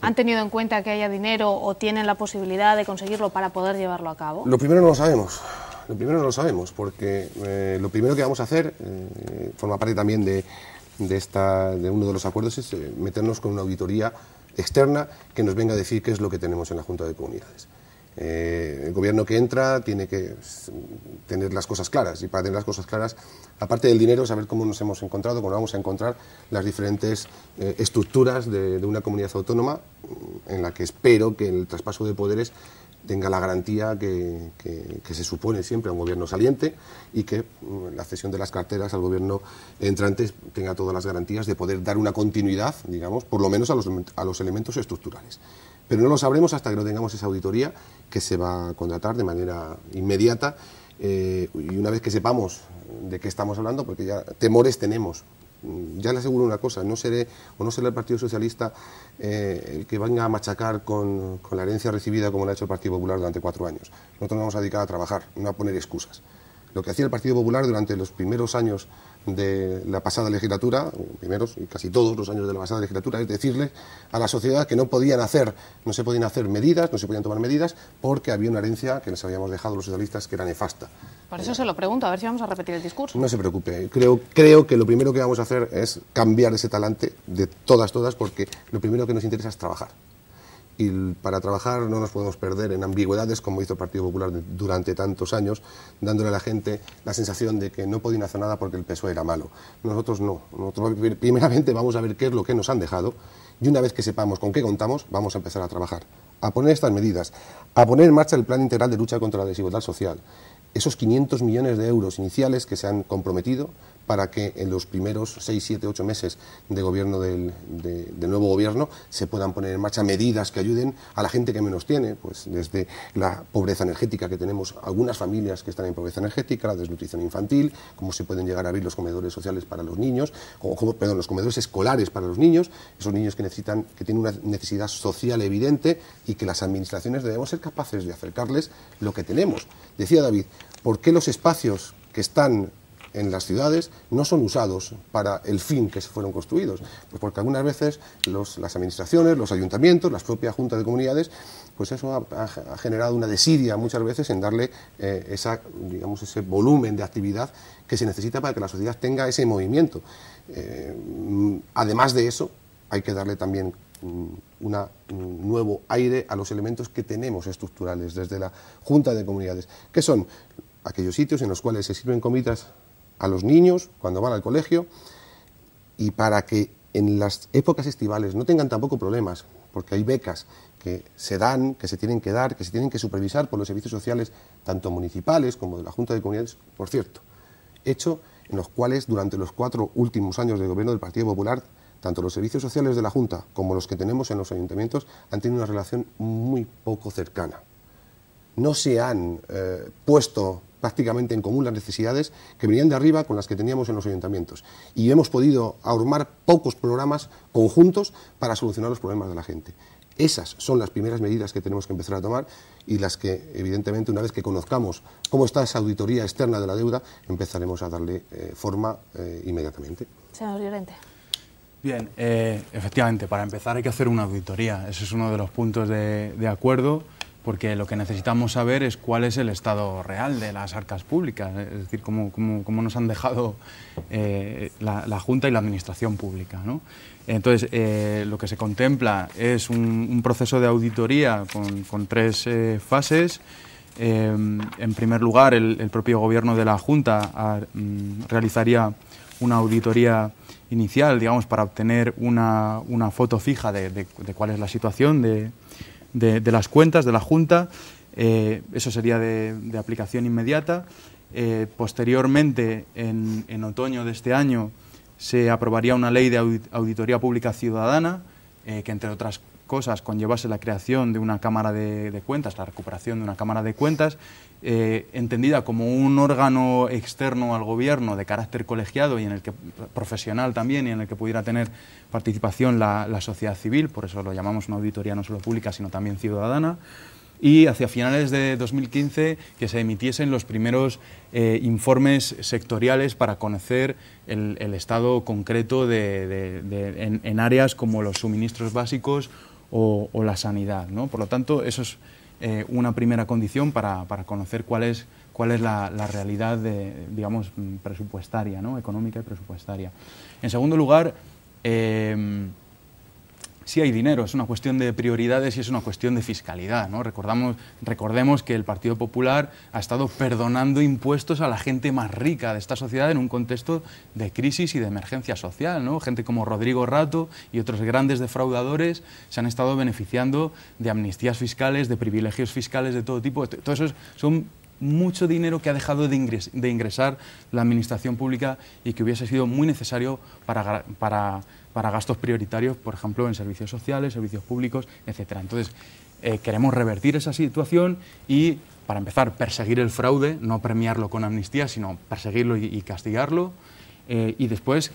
han tenido en cuenta que haya dinero o tienen la posibilidad de conseguirlo para poder llevarlo a cabo? Lo primero no lo sabemos. Lo primero lo sabemos, porque eh, lo primero que vamos a hacer eh, forma parte también de, de, uno de los acuerdos, es eh, meternos con una auditoría externa que nos venga a decir qué es lo que tenemos en la Junta de Comunidades. Eh, el gobierno que entra tiene que tener las cosas claras y para tener las cosas claras, aparte del dinero, saber cómo nos hemos encontrado, cómo vamos a encontrar las diferentes eh, estructuras de, una comunidad autónoma mm, en la que espero que el traspaso de poderes tenga la garantía que, se supone siempre a un gobierno saliente y que mm, la cesión de las carteras al gobierno entrante tenga todas las garantías de poder dar una continuidad, digamos, por lo menos a los elementos estructurales pero no lo sabremos hasta que no tengamos esa auditoría que se va a contratar de manera inmediata eh, y una vez que sepamos de qué estamos hablando, porque ya temores tenemos. Ya le aseguro una cosa, no seré o no será el Partido Socialista eh, el que venga a machacar con, con la herencia recibida como lo ha hecho el Partido Popular durante cuatro años. Nosotros nos vamos a dedicar a trabajar, no a poner excusas. Lo que hacía el Partido Popular durante los primeros años de la pasada legislatura, primeros y casi todos los años de la pasada legislatura, es decirle a la sociedad que no podían hacer, no se podían hacer medidas, no se podían tomar medidas porque había una herencia que les habíamos dejado los socialistas que era nefasta. Por eso se lo pregunto, a ver si vamos a repetir el discurso. No se preocupe, creo, creo que lo primero que vamos a hacer es cambiar ese talante de todas, todas, porque lo primero que nos interesa es trabajar y para trabajar no nos podemos perder en ambigüedades como hizo el Partido Popular durante tantos años, dándole a la gente la sensación de que no podían hacer nada porque el PSOE era malo. Nosotros no. primeramente vamos a ver qué es lo que nos han dejado y una vez que sepamos con qué contamos, vamos a empezar a trabajar, a poner estas medidas, a poner en marcha el Plan Integral de Lucha contra la Desigualdad Social. Esos 500 millones de euros iniciales que se han comprometido para que en los primeros 6, 7, 8 meses de gobierno del, nuevo gobierno se puedan poner en marcha medidas que ayuden a la gente que menos tiene, pues desde la pobreza energética que tenemos algunas familias que están en pobreza energética, la desnutrición infantil, cómo se pueden llegar a abrir los comedores sociales para los niños, o, perdón, los comedores escolares para los niños, esos niños que necesitan, que tienen una necesidad social evidente y que las administraciones debemos ser capaces de acercarles lo que tenemos. Decía David, ¿por qué los espacios que están en las ciudades no son usados para el fin que se fueron construidos. Pues porque algunas veces las administraciones, los ayuntamientos, las propias juntas de comunidades, pues eso ha, generado una desidia muchas veces en darle eh, esa, digamos, ese volumen de actividad que se necesita para que la sociedad tenga ese movimiento. Eh, además de eso, hay que darle también mm, un mm, nuevo aire a los elementos que tenemos estructurales desde la Junta de Comunidades, que son aquellos sitios en los cuales se sirven comidas a los niños cuando van al colegio y para que en las épocas estivales no tengan tampoco problemas, porque hay becas que se dan, que se tienen que dar, que se tienen que supervisar por los servicios sociales, tanto municipales como de la Junta de Comunidades, por cierto, hecho en los cuales durante los cuatro últimos años del gobierno del Partido Popular, tanto los servicios sociales de la Junta como los que tenemos en los ayuntamientos han tenido una relación muy poco cercana. No se han eh, puesto prácticamente en común las necesidades que venían de arriba con las que teníamos en los ayuntamientos. Y hemos podido ahormar pocos programas conjuntos para solucionar los problemas de la gente. Esas son las primeras medidas que tenemos que empezar a tomar y las que, evidentemente, una vez que conozcamos cómo está esa auditoría externa de la deuda, empezaremos a darle eh, forma eh, inmediatamente. Señor Llorente. Bien, eh, efectivamente, para empezar hay que hacer una auditoría. Ese es uno de los puntos de acuerdo porque lo que necesitamos saber es cuál es el estado real de las arcas públicas, es decir, cómo, nos han dejado eh, la, Junta y la Administración Pública. Entonces, eh, lo que se contempla es un, proceso de auditoría con, tres eh, fases. en primer lugar, el, propio Gobierno de la Junta ah, mm, realizaría una auditoría inicial, digamos, para obtener una, foto fija de cuál es la situación de, de, las cuentas de la Junta. Eh, eso sería de, aplicación inmediata. Eh, posteriormente, en, otoño de este año, se aprobaría una ley de auditoría pública ciudadana eh, que, entre otras cosas, conllevase la creación de una Cámara de Cuentas, la recuperación de una Cámara de Cuentas eh, entendida como un órgano externo al gobierno de carácter colegiado y en el que profesional también y en el que pudiera tener participación la, sociedad civil, por eso lo llamamos una auditoría no solo pública sino también ciudadana y hacia finales de 2015 que se emitiesen los primeros eh, informes sectoriales para conocer el, estado concreto de, en, áreas como los suministros básicos o, la sanidad. ¿no? Por lo tanto, eso es eh, una primera condición para, conocer cuál es, cuál es la, realidad, de, digamos, mm, presupuestaria, ¿no? económica y presupuestaria. En segundo lugar, eh, sí hay dinero, es una cuestión de prioridades y es una cuestión de fiscalidad. ¿no? Recordamos, recordemos que el Partido Popular ha estado perdonando impuestos a la gente más rica de esta sociedad en un contexto de crisis y de emergencia social. ¿no? Gente como Rodrigo Rato y otros grandes defraudadores se han estado beneficiando de amnistías fiscales, de privilegios fiscales de todo tipo. Todo eso es, son mucho dinero que ha dejado de, de, ingresar la administración pública y que hubiese sido muy necesario para, para para gastos prioritarios, por ejemplo, en servicios sociales, servicios públicos, etc. Entonces, eh, queremos revertir esa situación y, para empezar, perseguir el fraude, no premiarlo con amnistía, sino perseguirlo y, castigarlo. Eh, y después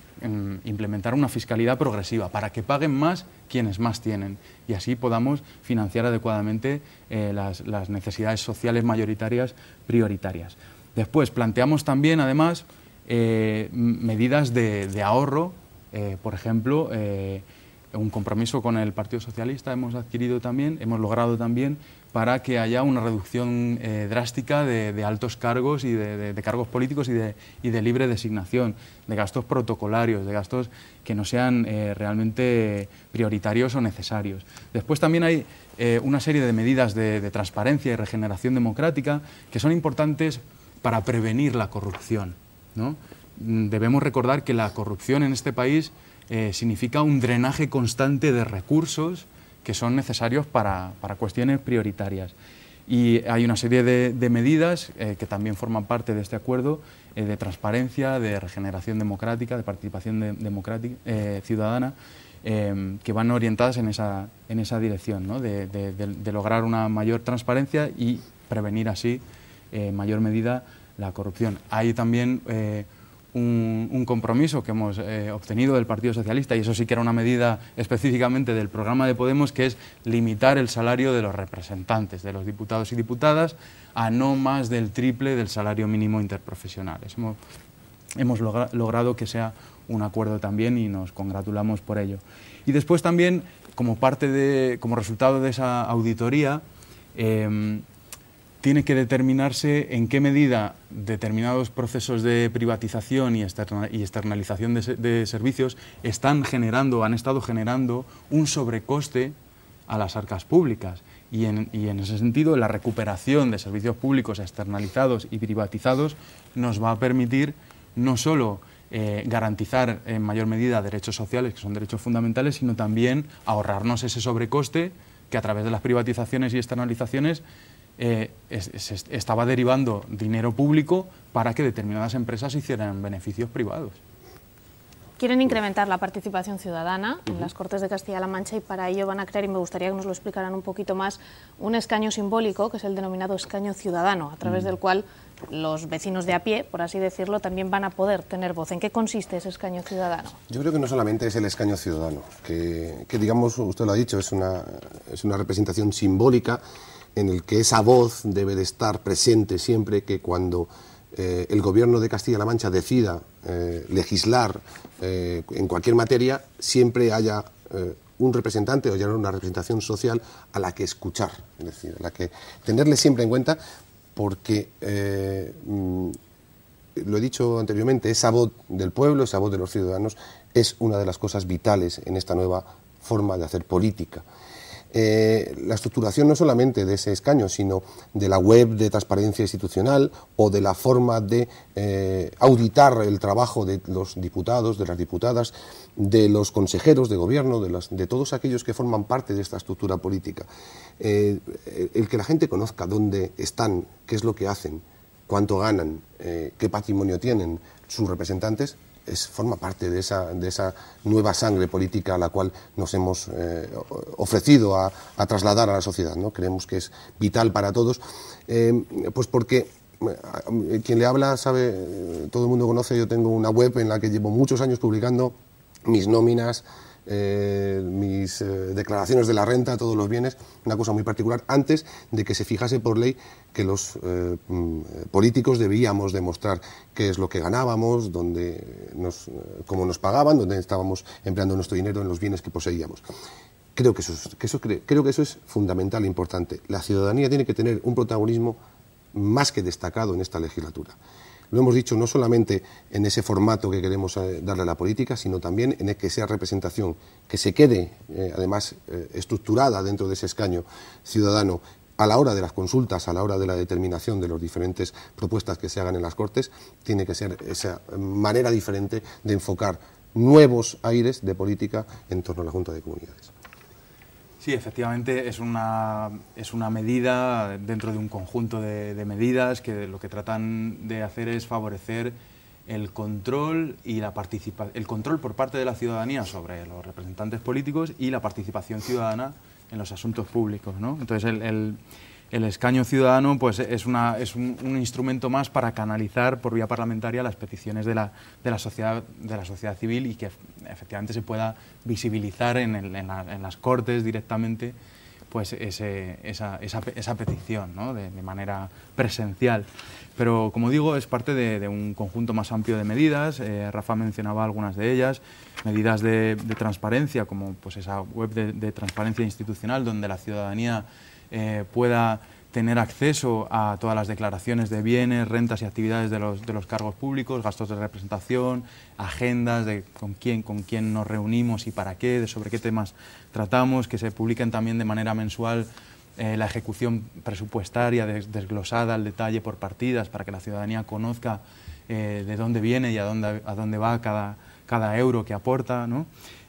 implementar una fiscalidad progresiva para que paguen más quienes más tienen y así podamos financiar adecuadamente eh, las, necesidades sociales mayoritarias prioritarias. Después planteamos también, además, medidas de, ahorro eh, por ejemplo, eh, un compromiso con el Partido Socialista hemos adquirido también, hemos logrado también para que haya una reducción eh, drástica de, altos cargos y de, cargos políticos y, de, libre designación, de gastos protocolarios, de gastos que no sean realmente prioritarios o necesarios. Después también hay una serie de medidas de transparencia y regeneración democrática que son importantes para prevenir la corrupción. Mm, debemos recordar que la corrupción en este país eh, significa un drenaje constante de recursos que son necesarios para, para cuestiones prioritarias. Y hay una serie de, medidas eh, que también forman parte de este acuerdo eh, de transparencia, de regeneración democrática, de participación democrática, ciudadana, que van orientadas en esa, en esa dirección, de, de, lograr una mayor transparencia y prevenir así, en mayor medida, la corrupción. Hay también un, compromiso que hemos eh, obtenido del Partido Socialista, y eso sí que era una medida específicamente del programa de Podemos, que es limitar el salario de los representantes, de los diputados y diputadas, a no más del triple del salario mínimo interprofesional. hemos, logrado que sea un acuerdo también y nos congratulamos por ello. Y después también, como, parte de, como resultado de esa auditoría, em, tiene que determinarse en qué medida determinados procesos de privatización y, externalización de, servicios están generando, han estado generando un sobrecoste a las arcas públicas. Y en, ese sentido, la recuperación de servicios públicos externalizados y privatizados nos va a permitir no solo eh, garantizar en mayor medida derechos sociales, que son derechos fundamentales, sino también ahorrarnos ese sobrecoste que a través de las privatizaciones y externalizaciones eh, estaba derivando dinero público para que determinadas empresas hicieran beneficios privados. Quieren incrementar la participación ciudadana en las Cortes de Castilla-La Mancha y para ello van a crear, y me gustaría que nos lo explicaran un poquito más, un escaño simbólico, que es el denominado escaño ciudadano, a través del cual los vecinos de a pie, por así decirlo, también van a poder tener voz. ¿En qué consiste ese escaño ciudadano? Yo creo que no solamente es el escaño ciudadano, que, que digamos, usted lo ha dicho, es una, es una representación simbólica en el que esa voz debe de estar presente siempre que cuando eh, el gobierno de Castilla-La Mancha decida eh, legislar eh, en cualquier materia, siempre haya un representante o ya una representación social a la que escuchar, es decir, a la que tenerle siempre en cuenta, porque mm, lo he dicho anteriormente, esa voz del pueblo, esa voz de los ciudadanos, es una de las cosas vitales en esta nueva forma de hacer política. Eh, la estructuración no solamente de ese escaño, sino de la web de transparencia institucional o de la forma de eh, auditar el trabajo de los diputados, de las diputadas, de los consejeros de gobierno, de, de todos aquellos que forman parte de esta estructura política. Eh, el que la gente conozca dónde están, qué es lo que hacen, cuánto ganan, qué patrimonio tienen sus representantes, forma parte de esa, de esa nueva sangre política a la cual nos hemos eh, ofrecido a, trasladar a la sociedad. ¿no? Creemos que es vital para todos, eh, pues porque eh, quien le habla sabe, todo el mundo conoce, yo tengo una web en la que llevo muchos años publicando mis nóminas, eh, mis eh, declaraciones de la renta, todos los bienes, una cosa muy particular, antes de que se fijase por ley que los eh, mm, políticos debíamos demostrar qué es lo que ganábamos, cómo nos pagaban, dónde estábamos empleando nuestro dinero en los bienes que poseíamos. creo que eso es fundamental e importante. La ciudadanía tiene que tener un protagonismo más que destacado en esta legislatura. Lo hemos dicho no solamente en ese formato que queremos eh, darle a la política, sino también en que sea representación, que se quede, eh, además, eh, estructurada dentro de ese escaño ciudadano a la hora de las consultas, a la hora de la determinación de las diferentes propuestas que se hagan en las Cortes, tiene que ser esa manera diferente de enfocar nuevos aires de política en torno a la Junta de Comunidades. Sí, efectivamente es una, es una medida dentro de un conjunto de, medidas que lo que tratan de hacer es favorecer el control y la participa el control por parte de la ciudadanía sobre los representantes políticos y la participación ciudadana en los asuntos públicos. Entonces el el escaño ciudadano pues, es, una, es un, instrumento más para canalizar por vía parlamentaria las peticiones de la, sociedad, de la sociedad civil y que efectivamente se pueda visibilizar en, las Cortes directamente pues esa, petición de, manera presencial. Pero como digo, es parte de, un conjunto más amplio de medidas. Eh, Rafa mencionaba algunas de ellas, medidas de, de transparencia, como pues esa web de, transparencia institucional donde la ciudadanía eh, pueda tener acceso a todas las declaraciones de bienes, rentas y actividades de los, cargos públicos, gastos de representación, agendas de con quién, con quién nos reunimos y para qué, de sobre qué temas tratamos, que se publiquen también de manera mensual eh, la ejecución presupuestaria desglosada al detalle por partidas para que la ciudadanía conozca eh, de dónde viene y a dónde, a dónde va cada, cada euro que aporta,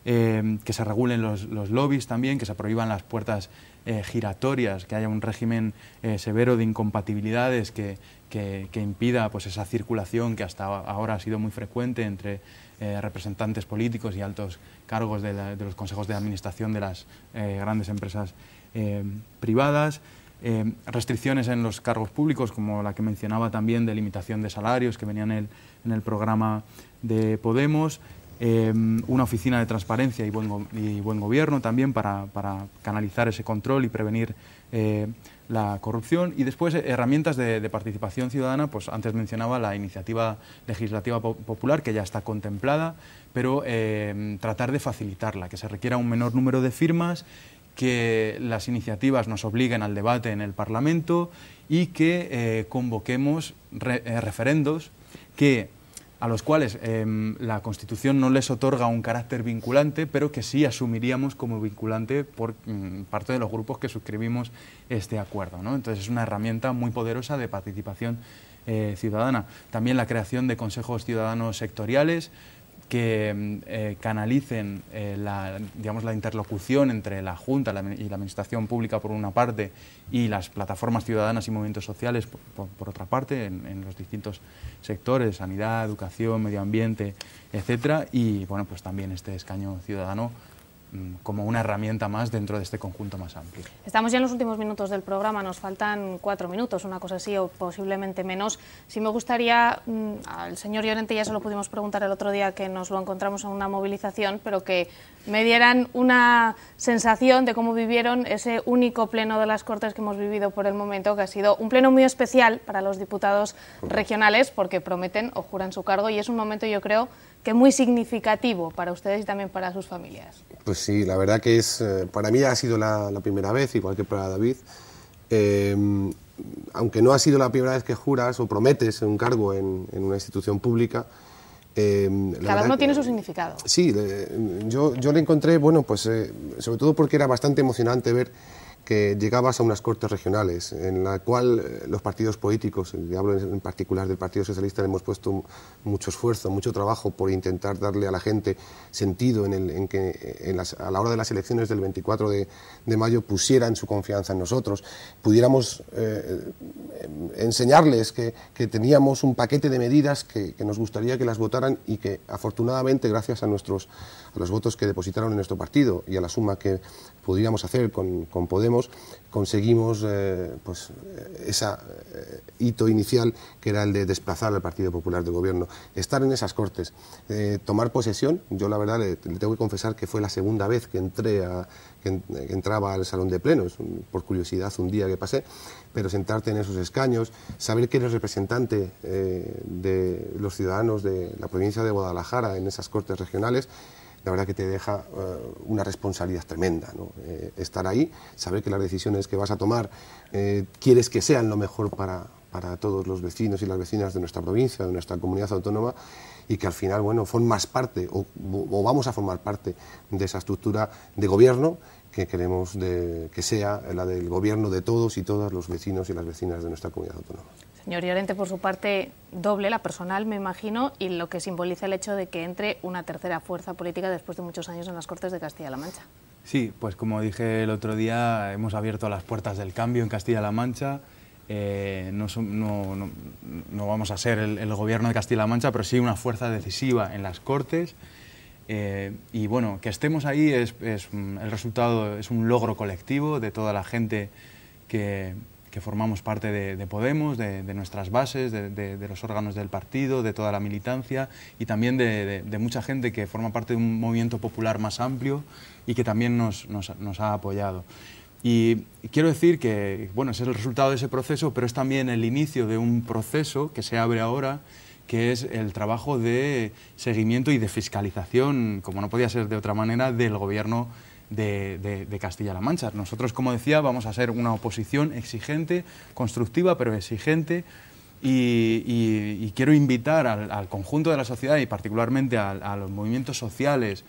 que se regulen los, los, lobbies también, que se prohíban las puertas eh, giratorias, que haya un régimen eh, severo de incompatibilidades que, que, impida pues, esa circulación que hasta ahora ha sido muy frecuente entre eh, representantes políticos y altos cargos de, los consejos de administración de las grandes empresas privadas. restricciones en los cargos públicos, como la que mencionaba también de limitación de salarios que venían en el programa de Podemos, Em, una oficina de transparencia y buen, y buen gobierno también para, canalizar ese control y prevenir eh, la corrupción y después eh, herramientas de, participación ciudadana, pues antes mencionaba la iniciativa legislativa popular que ya está contemplada, pero em, tratar de facilitarla, que se requiera un menor número de firmas que las iniciativas nos obliguen al debate en el Parlamento y que eh, convoquemos referendos que a los cuales em, la Constitución no les otorga un carácter vinculante, pero que sí asumiríamos como vinculante por mm, parte de los grupos que suscribimos este acuerdo. Entonces es una herramienta muy poderosa de participación eh, ciudadana. También la creación de consejos ciudadanos sectoriales, que mm, eh, canalicen eh, la, digamos, la interlocución entre la Junta y la Administración Pública por una parte y las plataformas ciudadanas y movimientos sociales por, otra parte en, en, los distintos sectores, sanidad, educación, medio ambiente, etcétera Y bueno, pues también este escaño ciudadano Mm, como una herramienta más dentro de este conjunto más amplio. Estamos ya en los últimos minutos del programa, nos faltan cuatro minutos, una cosa así o posiblemente menos. Si me gustaría, mm, al señor Llorente ya se lo pudimos preguntar el otro día que nos lo encontramos en una movilización, pero que me dieran una sensación de cómo vivieron ese único pleno de las Cortes que hemos vivido por el momento, que ha sido un pleno muy especial para los diputados regionales, porque prometen o juran su cargo y es un momento, yo creo, que muy significativo para ustedes y también para sus familias. Pues sí, la verdad que es, eh, para mí ha sido la, primera vez, igual que para David. Em, aunque no ha sido la primera vez que juras o prometes un cargo en, una institución pública, eh, Cada uno tiene su significado. Sí, yo, yo le encontré, bueno, pues eh, sobre todo porque era bastante emocionante ver que llegabas a unas cortes regionales, en la cual eh, los partidos políticos, y hablo en particular del Partido Socialista, hemos puesto mucho esfuerzo, mucho trabajo por intentar darle a la gente sentido en, el, que a la hora de las elecciones del 24 de, mayo pusieran su confianza en nosotros, pudiéramos eh, eh, enseñarles que, teníamos un paquete de medidas que, nos gustaría que las votaran y que afortunadamente, gracias a, nuestros, los votos que depositaron en nuestro partido y a la suma que pudiéramos hacer con Podemos, conseguimos eh, pues, eh, ese eh, hito inicial que era el de desplazar al Partido Popular de Gobierno, estar en esas cortes, tomar posesión. Yo la verdad le, tengo que confesar que fue la segunda vez que, entré a, que, entraba al salón de plenos, por curiosidad un día que pasé, pero sentarte en esos escaños, saber que eres representante de los ciudadanos de la provincia de Guadalajara en esas cortes regionales, la verdad que te deja eh, una responsabilidad tremenda. Eh, estar ahí, saber que las decisiones que vas a tomar eh, quieres que sean lo mejor para, todos los vecinos y las vecinas de nuestra provincia, de nuestra comunidad autónoma, y que al final, bueno, formas parte o, vamos a formar parte de esa estructura de gobierno que queremos que sea la del gobierno de todos y todas los vecinos y las vecinas de nuestra comunidad autónoma. Señor Llorente, por su parte, doble, la personal, me imagino, y lo que simboliza el hecho de que entre una tercera fuerza política después de muchos años en las Cortes de Castilla-La Mancha. Sí, pues como dije el otro día, hemos abierto las puertas del cambio en Castilla-La Mancha. Eh, no, no, vamos a ser el, gobierno de Castilla-La Mancha, pero sí una fuerza decisiva en las Cortes. Eh, y bueno, que estemos ahí es mm, el resultado, es un logro colectivo de toda la gente que, formamos parte de, Podemos, de, nuestras bases, de, los órganos del partido, de toda la militancia y también de, mucha gente que forma parte de un movimiento popular más amplio y que también nos, ha apoyado. Y quiero decir que, bueno, es el resultado de ese proceso, pero es también el inicio de un proceso que se abre ahora, que es el trabajo de seguimiento y de fiscalización, como no podía ser de otra manera, del gobierno de, Castilla-La Mancha. Nosotros, como decía, vamos a ser una oposición exigente, constructiva, pero exigente. Y, quiero invitar al, conjunto de la sociedad y particularmente a, a los movimientos sociales,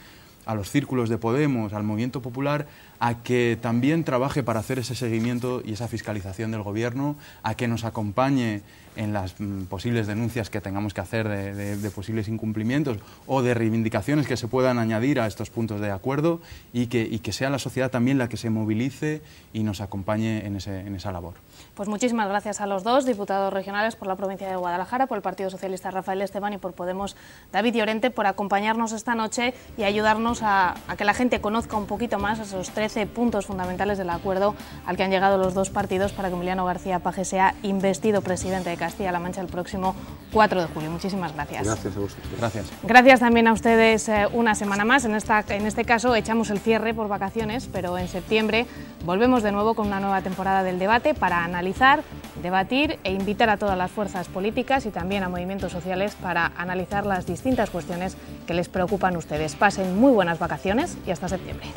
a los círculos de Podemos, al movimiento popular, a que también trabaje para hacer ese seguimiento y esa fiscalización del gobierno, a que nos acompañe en las mm, posibles denuncias que tengamos que hacer de, posibles incumplimientos o de reivindicaciones que se puedan añadir a estos puntos de acuerdo y que, y que sea la sociedad también la que se movilice y nos acompañe en, ese, en esa labor. Pues muchísimas gracias a los dos, diputados regionales por la provincia de Guadalajara, por el Partido Socialista Rafael Esteban y por Podemos David Llorente, por acompañarnos esta noche y ayudarnos a, que la gente conozca un poquito más esos 13 puntos fundamentales del acuerdo al que han llegado los dos partidos para que Emiliano García Paje sea investido presidente de Castilla. Castilla-La Mancha el próximo 4 de julio. Muchísimas gracias. Gracias a vosotros. Gracias. Gracias también a ustedes eh, una semana más. En, esta, en este caso echamos el cierre por vacaciones, pero en septiembre volvemos de nuevo con una nueva temporada del debate para analizar, debatir e invitar a todas las fuerzas políticas y también a movimientos sociales para analizar las distintas cuestiones que les preocupan a ustedes. Pasen muy buenas vacaciones y hasta septiembre.